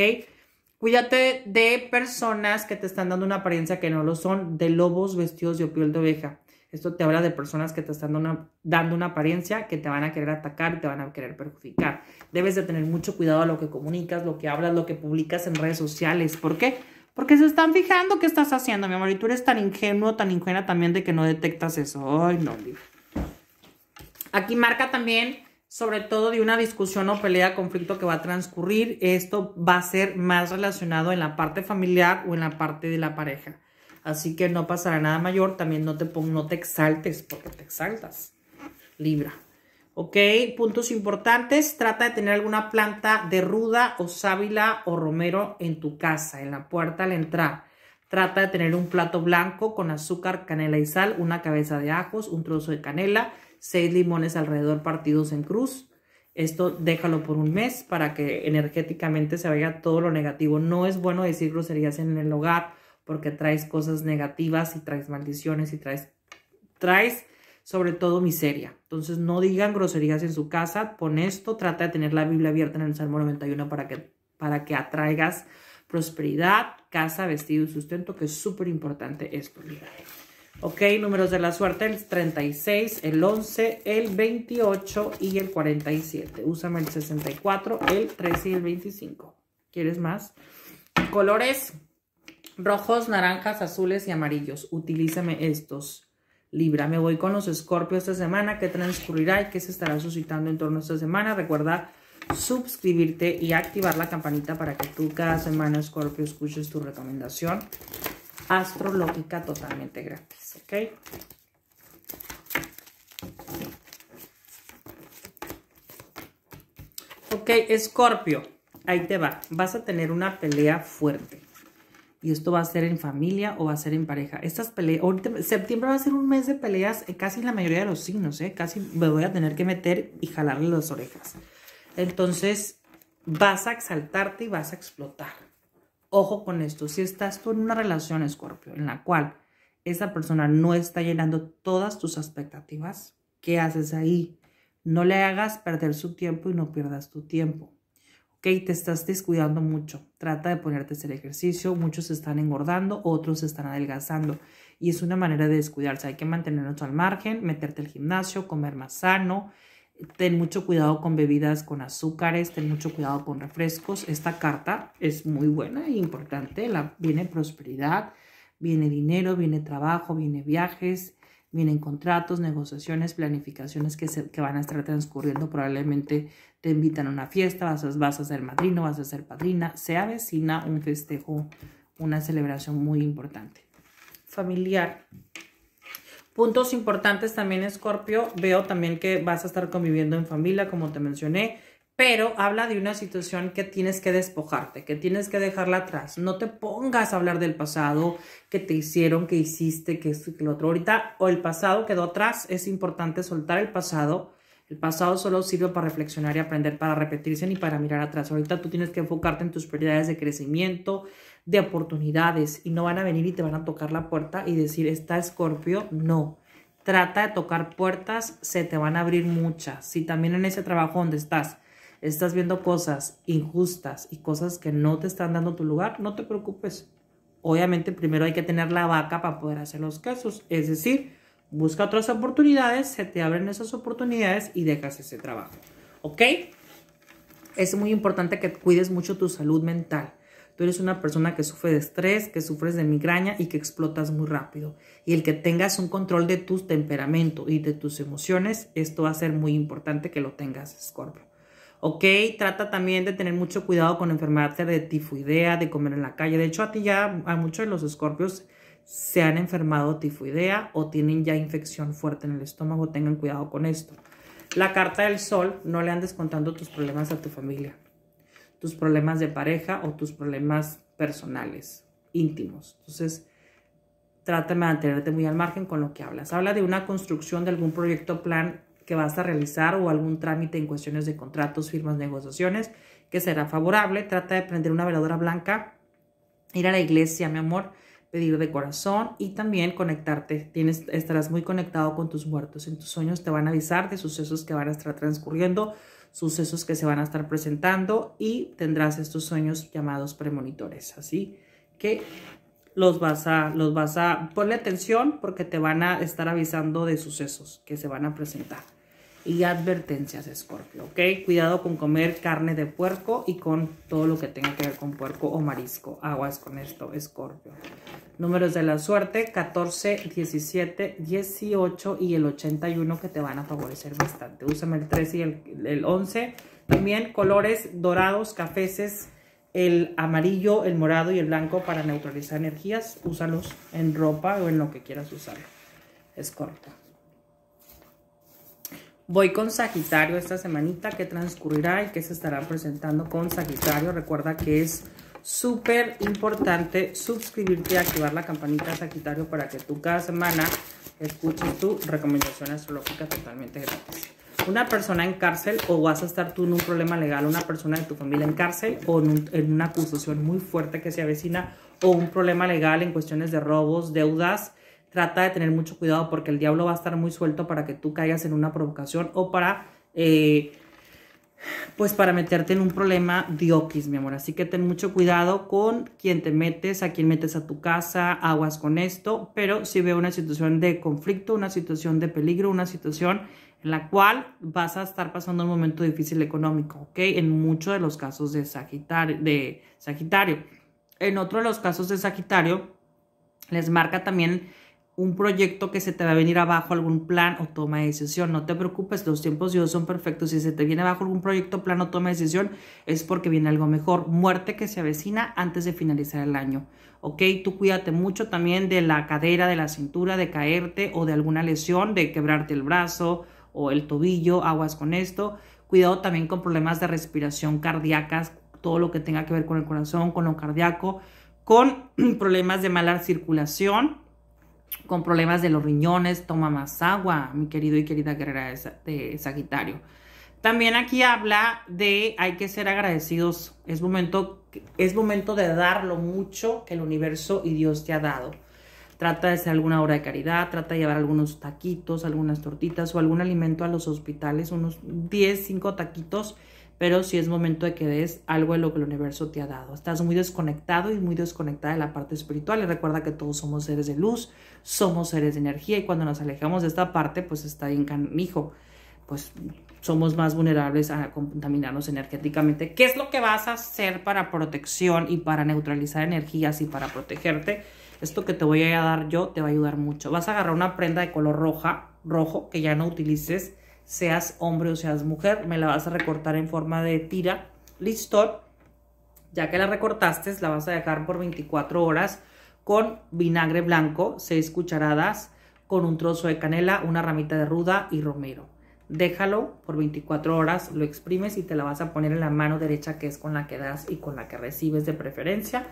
S1: Cuídate de personas que te están dando una apariencia que no lo son, de lobos vestidos de piel de oveja. Esto te habla de personas que te están dando una, apariencia que te van a querer atacar, te van a querer perjudicar. Debes de tener mucho cuidado a lo que comunicas, lo que hablas, lo que publicas en redes sociales. ¿Por qué? Porque se están fijando qué estás haciendo, mi amor. Y tú eres tan ingenuo, tan ingenua también de que no detectas eso. Ay, no, Libra. Aquí marca también, sobre todo, de una discusión o pelea, conflicto que va a transcurrir. Esto va a ser más relacionado en la parte familiar o en la parte de la pareja. Así que no pasará nada mayor. También no te exaltes porque te exaltas. Libra. ¿ok? Puntos importantes, trata de tener alguna planta de ruda o sábila o romero en tu casa, en la puerta al entrar. Trata de tener un plato blanco con azúcar, canela y sal, una cabeza de ajos, un trozo de canela, seis limones alrededor partidos en cruz. Esto déjalo por un mes para que energéticamente se vaya todo lo negativo. No es bueno decir groserías en el hogar porque traes cosas negativas y traes maldiciones y traes, traes sobre todo miseria. Entonces no digan groserías en su casa, pon esto, trata de tener la Biblia abierta en el Salmo 91 para que, para que atraigas prosperidad, casa, vestido y sustento, que es súper importante esto. Ok, números de la suerte, el 36, el 11, el 28 y el 47. Úsame el 64, el 13 y el 25. ¿Quieres más? Colores rojos, naranjas, azules y amarillos. Utilízame estos. Libra. Me voy con los escorpios esta semana, qué transcurrirá y qué se estará suscitando en torno a esta semana. Recuerda suscribirte y activar la campanita para que tú cada semana, Escorpio, escuches tu recomendación astrológica totalmente gratis, ¿ok? Ok, Escorpio, ahí te va. Vas a tener una pelea fuerte. Y esto va a ser en familia o va a ser en pareja. Estas peleas, septiembre va a ser un mes de peleas eh, en casi la mayoría de los signos, ¿eh? Casi me voy a tener que meter y jalarle las orejas. Entonces, vas a exaltarte y vas a explotar. Ojo con esto, si estás tú en una relación, Escorpio, en la cual esa persona no está llenando todas tus expectativas, ¿qué haces ahí? No le hagas perder su tiempo y no pierdas tu tiempo. ¿ok? Te estás descuidando mucho. Trata de ponerte a hacer ejercicio. Muchos están engordando, otros están adelgazando. Y es una manera de descuidarse. Hay que mantenernos al margen, meterte al gimnasio, comer más sano. Ten mucho cuidado con bebidas con azúcares, ten mucho cuidado con refrescos. Esta carta es muy buena e importante. La, viene prosperidad, viene dinero, viene trabajo, viene viajes, vienen contratos, negociaciones, planificaciones que, van a estar transcurriendo. Probablemente te invitan a una fiesta, vas a, vas a ser madrino, vas a ser padrina. Se avecina un festejo, una celebración muy importante. Familiar. Puntos importantes también, Scorpio. Veo también que vas a estar conviviendo en familia, como te mencioné pero habla de una situación que tienes que despojarte, que tienes que dejarla atrás. No te pongas a hablar del pasado, que te hicieron, que hiciste, que esto y lo otro. Ahorita, o el pasado quedó atrás, es importante soltar el pasado. El pasado solo sirve para reflexionar y aprender, para repetirse ni para mirar atrás. Ahorita tú tienes que enfocarte en tus prioridades de crecimiento, de oportunidades, y no van a venir y te van a tocar la puerta y decir, está escorpio, no trata de tocar puertas, se te van a abrir muchas. Si también en ese trabajo donde estás estás viendo cosas injustas y cosas que no te están dando tu lugar, no te preocupes. Obviamente primero hay que tener la vaca para poder hacer los casos. es decir, busca otras oportunidades, se te abren esas oportunidades y dejas ese trabajo, ¿ok? Es muy importante que cuides mucho tu salud mental. Tú eres una persona que sufre de estrés, que sufres de migraña y que explotas muy rápido. Y el que tengas un control de tu temperamento y de tus emociones, esto va a ser muy importante que lo tengas, Scorpio. ¿ok? Trata también de tener mucho cuidado con enfermarte de tifoidea, de comer en la calle. De hecho, a ti ya, a muchos de los escorpios se han enfermado tifoidea o tienen ya infección fuerte en el estómago. Tengan cuidado con esto. La carta del sol, no le andes contando tus problemas a tu familia, tus problemas de pareja o tus problemas personales, íntimos. Entonces, trata de mantenerte muy al margen con lo que hablas. Habla de una construcción de algún proyecto, plan que vas a realizar o algún trámite en cuestiones de contratos, firmas, negociaciones, que será favorable. Trata de prender una veladora blanca, ir a la iglesia, mi amor, pedir de corazón y también conectarte. Tienes, estarás muy conectado con tus muertos. En tus sueños te van a avisar de sucesos que van a estar transcurriendo, sucesos que se van a estar presentando y tendrás estos sueños llamados premonitores. Así que los vas a, los vas a, ponle atención porque te van a estar avisando de sucesos que se van a presentar. Y advertencias, Escorpio, ¿ok? Cuidado con comer carne de puerco y con todo lo que tenga que ver con puerco o marisco. Aguas con esto, Escorpio. Números de la suerte, 14, 17, 18 y el 81 que te van a favorecer bastante. Úsame el 13 y el, 11. También colores dorados, cafeces, el amarillo, el morado y el blanco para neutralizar energías. Úsalos en ropa o en lo que quieras usar. Escorpio. Voy con Sagitario esta semanita, que transcurrirá y que se estará presentando con Sagitario. Recuerda que es súper importante suscribirte y activar la campanita Sagitario para que tú cada semana escuches tu recomendación astrológica totalmente gratis. Una persona en cárcel o vas a estar tú en un problema legal, una persona de tu familia en cárcel o en, en una acusación muy fuerte que se avecina o un problema legal en cuestiones de robos, deudas, trata de tener mucho cuidado porque el diablo va a estar muy suelto para que tú caigas en una provocación o para, eh, pues para meterte en un problema diokis, mi amor. Así que ten mucho cuidado con quién te metes, a quién metes a tu casa, aguas con esto, pero si veo una situación de conflicto, una situación de peligro, una situación en la cual vas a estar pasando un momento difícil económico, ¿ok? En muchos de los casos de Sagitario. De Sagitario. En otro de los casos de Sagitario, les marca también un proyecto que se te va a venir abajo, algún plan o toma de decisión. No te preocupes, los tiempos son perfectos. Si se te viene abajo algún proyecto, plan o toma de decisión, es porque viene algo mejor. Muerte que se avecina antes de finalizar el año. ¿Ok? Tú cuídate mucho también de la cadera, de la cintura, de caerte o de alguna lesión, de quebrarte el brazo o el tobillo, aguas con esto. Cuidado también con problemas de respiración cardíacas, todo lo que tenga que ver con el corazón, con lo cardíaco, con problemas de mala circulación con problemas de los riñones, toma más agua, mi querido y querida guerrera de Sagitario. También aquí habla de hay que ser agradecidos. Es momento, es momento de dar lo mucho que el universo y Dios te ha dado. Trata de hacer alguna obra de caridad, trata de llevar algunos taquitos, algunas tortitas o algún alimento a los hospitales, unos 10, 5 taquitos pero sí es momento de que des algo de lo que el universo te ha dado. Estás muy desconectado y muy desconectada de la parte espiritual y recuerda que todos somos seres de luz, somos seres de energía y cuando nos alejamos de esta parte, pues está bien canijo, pues somos más vulnerables a contaminarnos energéticamente. ¿Qué es lo que vas a hacer para protección y para neutralizar energías y para protegerte? Esto que te voy a dar yo te va a ayudar mucho. Vas a agarrar una prenda de color roja, rojo, que ya no utilices, seas hombre o seas mujer, me la vas a recortar en forma de tira, listo, ya que la recortaste, la vas a dejar por 24 horas con vinagre blanco, 6 cucharadas, con un trozo de canela, una ramita de ruda y romero. Déjalo por 24 horas, lo exprimes y te la vas a poner en la mano derecha que es con la que das y con la que recibes de preferencia.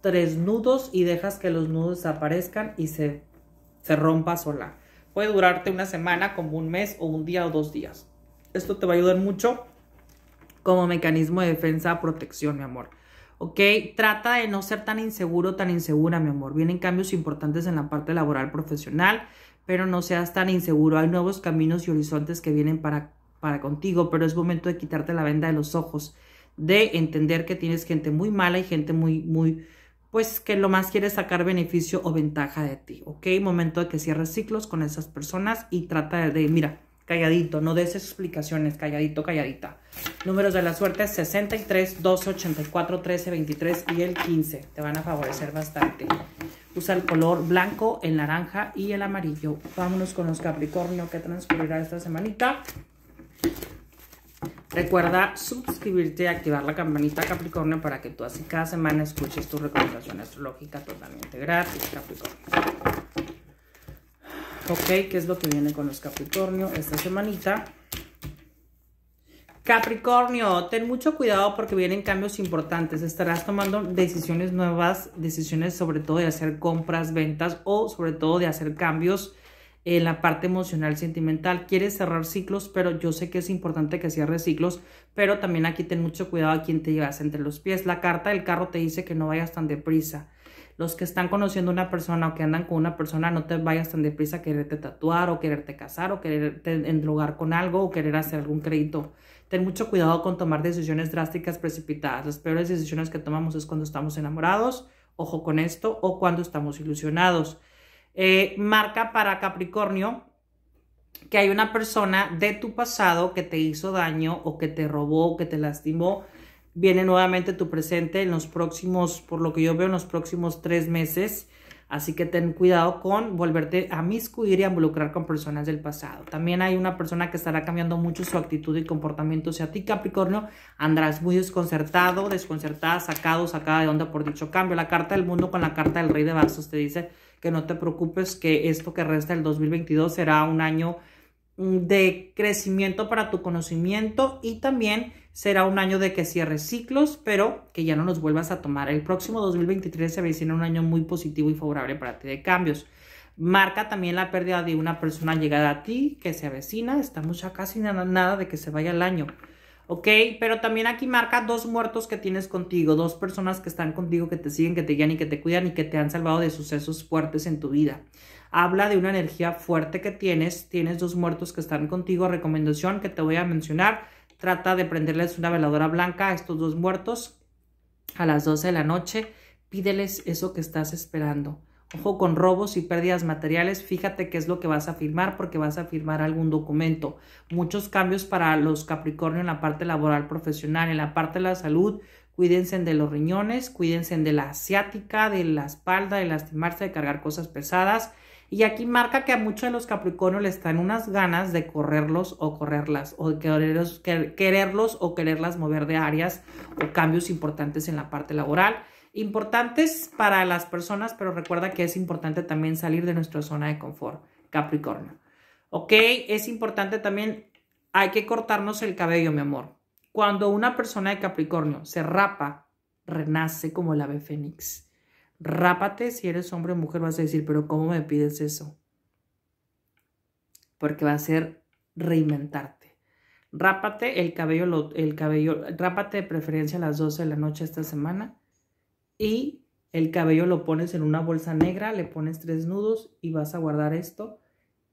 S1: Tres nudos y dejas que los nudos desaparezcan y se, se rompa sola. Puede durarte una semana, como un mes o un día o dos días. Esto te va a ayudar mucho como mecanismo de defensa, protección, mi amor. ¿ok? Trata de no ser tan inseguro, tan insegura, mi amor. Vienen cambios importantes en la parte laboral profesional, pero no seas tan inseguro. Hay nuevos caminos y horizontes que vienen para, para contigo, pero es momento de quitarte la venda de los ojos, de entender que tienes gente muy mala y gente muy, muy, pues que lo más quiere sacar beneficio o ventaja de ti, ¿ok? Momento de que cierres ciclos con esas personas y trata de, mira, calladito, no des explicaciones, calladito, calladita. Números de la suerte 63, 12, 84, 13, 23 y el 15. Te van a favorecer bastante. Usa el color blanco, el naranja y el amarillo. Vámonos con los Capricornio que transcurrirá esta semanita. Recuerda suscribirte y activar la campanita Capricornio para que tú así cada semana escuches tu recomendación astrológica totalmente gratis, Capricornio. Ok, ¿qué es lo que viene con los Capricornio esta semanita? Capricornio, ten mucho cuidado porque vienen cambios importantes. Estarás tomando decisiones nuevas, decisiones sobre todo de hacer compras, ventas o sobre todo de hacer cambios en la parte emocional, sentimental. Quieres cerrar ciclos, pero yo sé que es importante que cierres ciclos, pero también aquí ten mucho cuidado a quién te llevas entre los pies. La carta del carro te dice que no vayas tan deprisa. Los que están conociendo una persona o que andan con una persona, no te vayas tan deprisa a quererte tatuar o quererte casar o quererte endrogar con algo o querer hacer algún crédito. Ten mucho cuidado con tomar decisiones drásticas precipitadas. Las peores decisiones que tomamos es cuando estamos enamorados, ojo con esto, o cuando estamos ilusionados. Eh, marca para Capricornio que hay una persona de tu pasado que te hizo daño o que te robó o que te lastimó. Viene nuevamente tu presente en los próximos, por lo que yo veo, en los próximos tres meses. Así que ten cuidado con volverte a miscuir y a involucrar con personas del pasado. También hay una persona que estará cambiando mucho su actitud y comportamiento o sea, ti, Capricornio. andrás muy desconcertado, desconcertada, sacado, sacada de onda por dicho cambio. La carta del mundo con la carta del rey de vasos te dice que no te preocupes que esto que resta del 2022 será un año mm, de crecimiento para tu conocimiento y también será un año de que cierres ciclos, pero que ya no nos vuelvas a tomar. El próximo 2023 se avecina un año muy positivo y favorable para ti de cambios. Marca también la pérdida de una persona llegada a ti que se avecina. Estamos ya casi nada, nada de que se vaya el año. ¿ok? Pero también aquí marca dos muertos que tienes contigo, dos personas que están contigo, que te siguen, que te guían y que te cuidan y que te han salvado de sucesos fuertes en tu vida. Habla de una energía fuerte que tienes, tienes dos muertos que están contigo, recomendación que te voy a mencionar, trata de prenderles una veladora blanca a estos dos muertos a las 12 de la noche, pídeles eso que estás esperando. Ojo con robos y pérdidas materiales, fíjate qué es lo que vas a firmar porque vas a firmar algún documento. Muchos cambios para los Capricornio en la parte laboral profesional, en la parte de la salud, cuídense de los riñones, cuídense de la asiática, de la espalda, de lastimarse, de cargar cosas pesadas. Y aquí marca que a muchos de los Capricornio le están unas ganas de correrlos o correrlas, o quererlos, quererlos o quererlas mover de áreas o cambios importantes en la parte laboral importantes para las personas, pero recuerda que es importante también salir de nuestra zona de confort, Capricornio. ¿Ok? Es importante también, hay que cortarnos el cabello, mi amor. Cuando una persona de Capricornio se rapa, renace como el ave fénix. Rápate, si eres hombre o mujer vas a decir, pero ¿cómo me pides eso? Porque va a ser reinventarte. Rápate el cabello, el cabello, rápate de preferencia a las 12 de la noche esta semana y el cabello lo pones en una bolsa negra, le pones tres nudos y vas a guardar esto.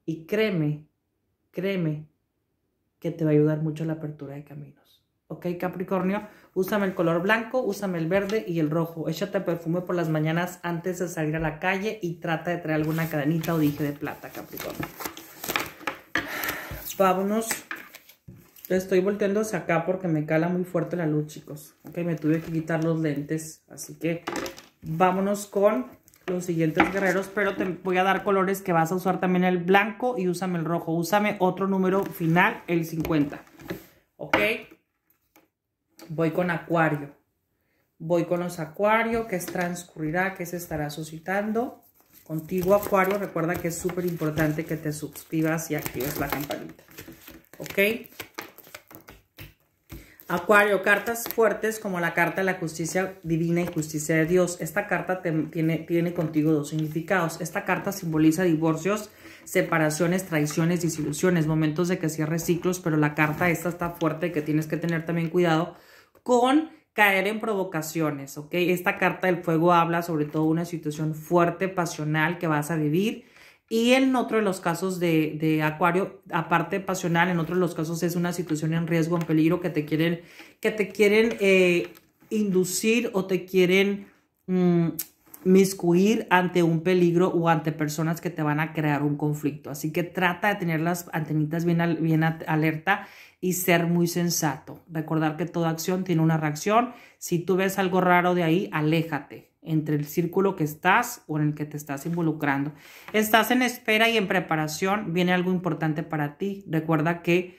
S1: Y créeme, créeme que te va a ayudar mucho la apertura de caminos. ¿Ok, Capricornio? Úsame el color blanco, úsame el verde y el rojo. Échate perfume por las mañanas antes de salir a la calle y trata de traer alguna cadenita o dije de plata, Capricornio. Vámonos estoy volteando acá porque me cala muy fuerte la luz, chicos. Ok, me tuve que quitar los lentes. Así que vámonos con los siguientes guerreros. Pero te voy a dar colores que vas a usar también el blanco y úsame el rojo. Úsame otro número final, el 50. Ok. Voy con acuario. Voy con los acuario. ¿Qué transcurrirá? que se estará suscitando? Contigo, acuario. Recuerda que es súper importante que te suscribas y actives la campanita. Ok. Acuario, cartas fuertes como la carta de la justicia divina y justicia de Dios. Esta carta tiene, tiene contigo dos significados. Esta carta simboliza divorcios, separaciones, traiciones, disilusiones, momentos de que cierres ciclos, pero la carta esta está fuerte que tienes que tener también cuidado con caer en provocaciones, ¿ok? Esta carta del fuego habla sobre todo una situación fuerte, pasional que vas a vivir, y en otro de los casos de, de, acuario, aparte pasional, en otro de los casos es una situación en riesgo, en peligro, que te quieren, que te quieren eh, inducir o te quieren mm, miscuir ante un peligro o ante personas que te van a crear un conflicto. Así que trata de tener las antenitas bien, bien alerta y ser muy sensato. Recordar que toda acción tiene una reacción. Si tú ves algo raro de ahí, aléjate entre el círculo que estás o en el que te estás involucrando. Estás en espera y en preparación, viene algo importante para ti. Recuerda que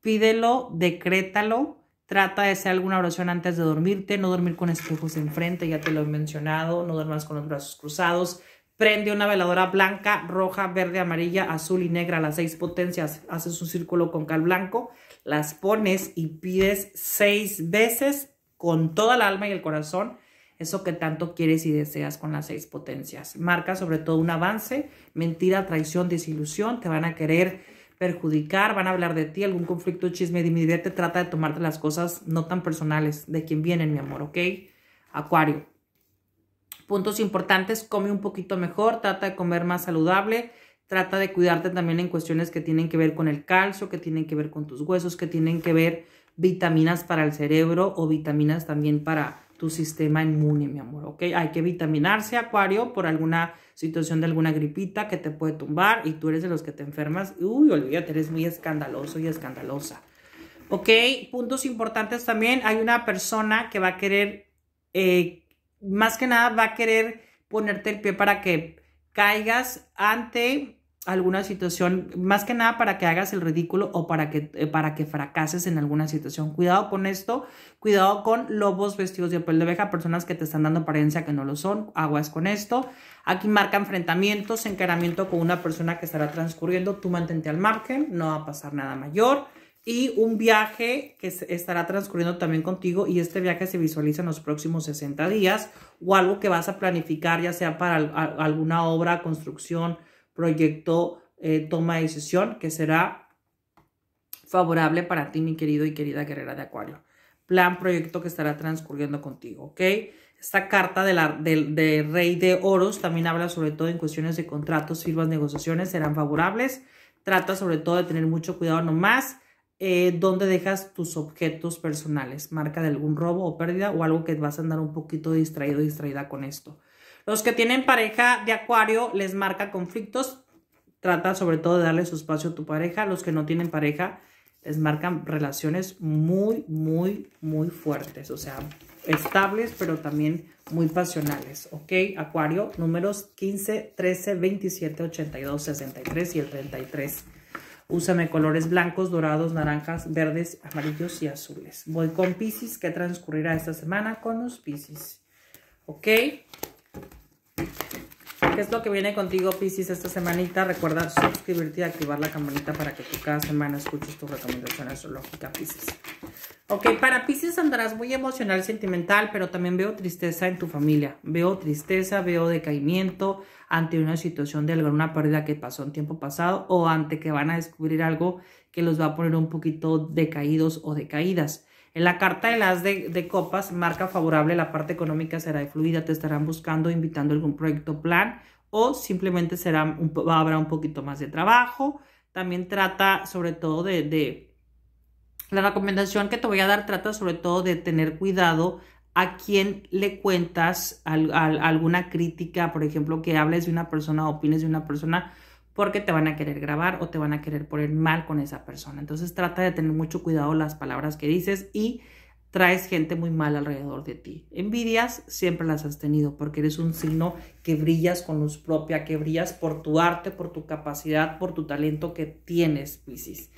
S1: pídelo, decrétalo, trata de hacer alguna oración antes de dormirte, no dormir con espejos enfrente, ya te lo he mencionado, no duermas con los brazos cruzados. Prende una veladora blanca, roja, verde, amarilla, azul y negra, las seis potencias. Haces un círculo con cal blanco, las pones y pides seis veces con toda el alma y el corazón eso que tanto quieres y deseas con las seis potencias. Marca sobre todo un avance, mentira, traición, desilusión, te van a querer perjudicar, van a hablar de ti, algún conflicto, chisme, te trata de tomarte las cosas no tan personales, de quien vienen, mi amor, ¿ok? Acuario. Puntos importantes, come un poquito mejor, trata de comer más saludable, trata de cuidarte también en cuestiones que tienen que ver con el calcio, que tienen que ver con tus huesos, que tienen que ver vitaminas para el cerebro o vitaminas también para tu sistema inmune, mi amor, ¿ok? Hay que vitaminarse, Acuario, por alguna situación de alguna gripita que te puede tumbar y tú eres de los que te enfermas. Uy, olvídate, eres muy escandaloso y escandalosa. ¿Ok? Puntos importantes también. Hay una persona que va a querer, eh, más que nada, va a querer ponerte el pie para que caigas ante alguna situación, más que nada para que hagas el ridículo o para que, eh, para que fracases en alguna situación. Cuidado con esto, cuidado con lobos vestidos de papel de oveja, personas que te están dando apariencia que no lo son, aguas con esto. Aquí marca enfrentamientos, encaramiento con una persona que estará transcurriendo, tú mantente al margen, no va a pasar nada mayor. Y un viaje que estará transcurriendo también contigo y este viaje se visualiza en los próximos 60 días o algo que vas a planificar, ya sea para alguna obra, construcción, proyecto eh, toma de decisión que será favorable para ti, mi querido y querida guerrera de acuario. Plan, proyecto que estará transcurriendo contigo, ¿ok? Esta carta de, la, Rey de Oros también habla sobre todo en cuestiones de contratos, firmas, negociaciones, serán favorables. Trata sobre todo de tener mucho cuidado nomás eh, dónde dejas tus objetos personales, marca de algún robo o pérdida o algo que vas a andar un poquito distraído, distraída con esto. Los que tienen pareja de acuario les marca conflictos. Trata sobre todo de darle su espacio a tu pareja. Los que no tienen pareja les marcan relaciones muy, muy, muy fuertes. O sea, estables, pero también muy pasionales. ¿Ok? Acuario, números 15, 13, 27, 82, 63 y el 33. Úsame colores blancos, dorados, naranjas, verdes, amarillos y azules. Voy con Pisces. ¿Qué transcurrirá esta semana con los Pisces? ¿Ok? ¿Qué es lo que viene contigo, Pisces, esta semanita? Recuerda suscribirte y activar la campanita para que tú cada semana escuches tus recomendaciones lógicas Pisces. Ok, para Pisces andarás muy emocional, sentimental, pero también veo tristeza en tu familia. Veo tristeza, veo decaimiento ante una situación de alguna pérdida que pasó en tiempo pasado o ante que van a descubrir algo que los va a poner un poquito decaídos o decaídas. En la carta de as de, copas, marca favorable, la parte económica será de fluida, te estarán buscando, invitando algún proyecto, plan o simplemente será un, habrá un poquito más de trabajo. También trata sobre todo de, La recomendación que te voy a dar trata sobre todo de tener cuidado a quien le cuentas alguna crítica, por ejemplo, que hables de una persona, opines de una persona, porque te van a querer grabar o te van a querer poner mal con esa persona. Entonces trata de tener mucho cuidado las palabras que dices y traes gente muy mal alrededor de ti. Envidias siempre las has tenido porque eres un signo que brillas con luz propia, que brillas por tu arte, por tu capacidad, por tu talento que tienes, Piscis.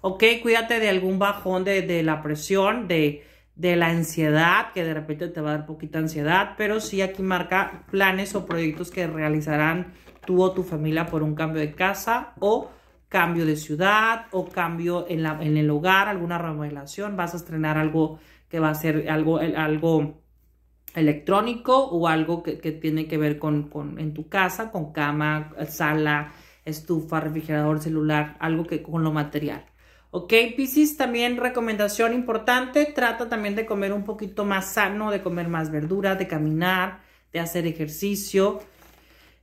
S1: Ok, cuídate de algún bajón de, la presión, de, de la ansiedad, que de repente te va a dar poquita ansiedad, pero sí aquí marca planes o proyectos que realizarán o tu familia por un cambio de casa o cambio de ciudad o cambio en, el hogar, alguna remodelación, vas a estrenar algo que va a ser algo, algo electrónico o algo que, tiene que ver con, con, en tu casa, con cama, sala, estufa, refrigerador, celular, algo que con lo material. Ok, Pisces, también recomendación importante, trata también de comer un poquito más sano, de comer más verduras, de caminar, de hacer ejercicio.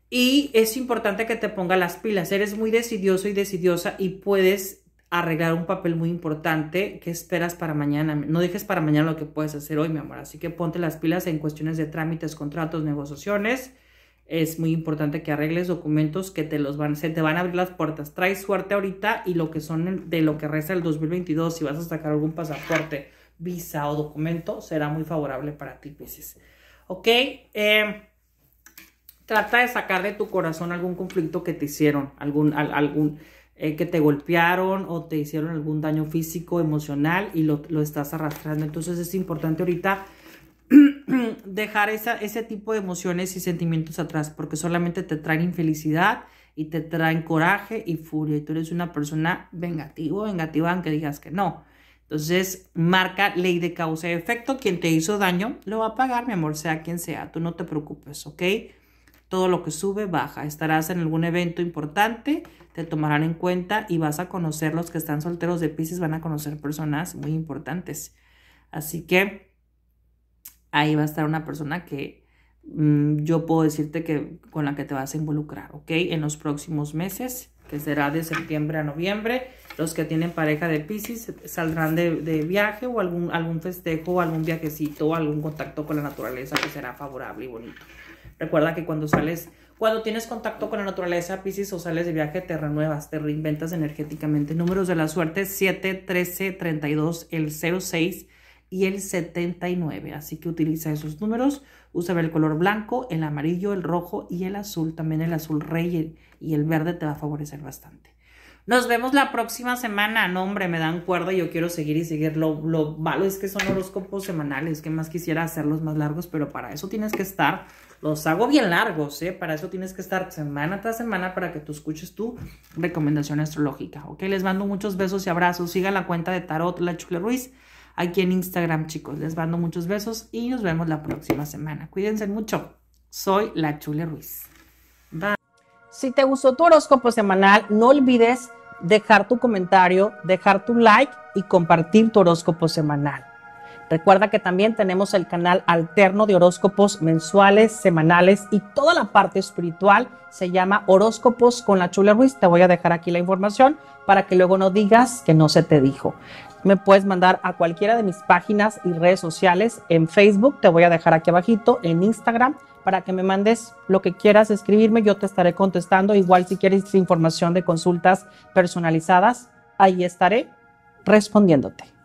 S1: Y es importante que te ponga las pilas. Eres muy decidioso y decidiosa y puedes arreglar un papel muy importante que esperas para mañana. No dejes para mañana lo que puedes hacer hoy, mi amor. Así que ponte las pilas en cuestiones de trámites, contratos, negociaciones. Es muy importante que arregles documentos que te los van, se te van a abrir las puertas. Trae suerte ahorita y lo que son de lo que resta el 2022, si vas a sacar algún pasaporte, visa o documento, será muy favorable para ti, Pisces. ¿Ok? Eh, Trata de sacar de tu corazón algún conflicto que te hicieron, algún, algún eh, que te golpearon o te hicieron algún daño físico, emocional y lo, estás arrastrando. Entonces es importante ahorita dejar esa, ese tipo de emociones y sentimientos atrás porque solamente te traen infelicidad y te traen coraje y furia y tú eres una persona vengativo, vengativa aunque digas que no. Entonces, marca ley de causa y efecto. Quien te hizo daño lo va a pagar, mi amor, sea quien sea. Tú no te preocupes, ¿ok? Todo lo que sube, baja. Estarás en algún evento importante, te tomarán en cuenta y vas a conocer los que están solteros de Pisces, van a conocer personas muy importantes. Así que ahí va a estar una persona que mm, yo puedo decirte que con la que te vas a involucrar, ¿ok? En los próximos meses, que será de septiembre a noviembre, los que tienen pareja de Pisces saldrán de, viaje o algún, algún festejo, algún viajecito, o algún contacto con la naturaleza que será favorable y bonito. Recuerda que cuando sales, cuando tienes contacto con la naturaleza, Pisces, o sales de viaje, te renuevas, te reinventas energéticamente. Números de la suerte, 7, 13, 32, el 06 y el 79. Así que utiliza esos números. Usa el color blanco, el amarillo, el rojo y el azul. También el azul rey y el verde te va a favorecer bastante. Nos vemos la próxima semana. No, hombre, me dan cuerda. y Yo quiero seguir y seguir. Lo, lo malo es que son horóscopos semanales. Que más quisiera hacerlos más largos, pero para eso tienes que estar. Los hago bien largos, ¿eh? Para eso tienes que estar semana tras semana para que tú escuches tu recomendación astrológica, ¿ok? Les mando muchos besos y abrazos. Siga la cuenta de Tarot La Chule Ruiz aquí en Instagram, chicos. Les mando muchos besos y nos vemos la próxima semana. Cuídense mucho. Soy La Chule Ruiz. Bye. Si te gustó tu horóscopo semanal, no olvides dejar tu comentario, dejar tu like y compartir tu horóscopo semanal. Recuerda que también tenemos el canal alterno de horóscopos mensuales, semanales y toda la parte espiritual se llama Horóscopos con la Chula Ruiz. Te voy a dejar aquí la información para que luego no digas que no se te dijo. Me puedes mandar a cualquiera de mis páginas y redes sociales en Facebook, te voy a dejar aquí abajito, en Instagram para que me mandes lo que quieras escribirme, yo te estaré contestando. Igual si quieres información de consultas personalizadas, ahí estaré respondiéndote.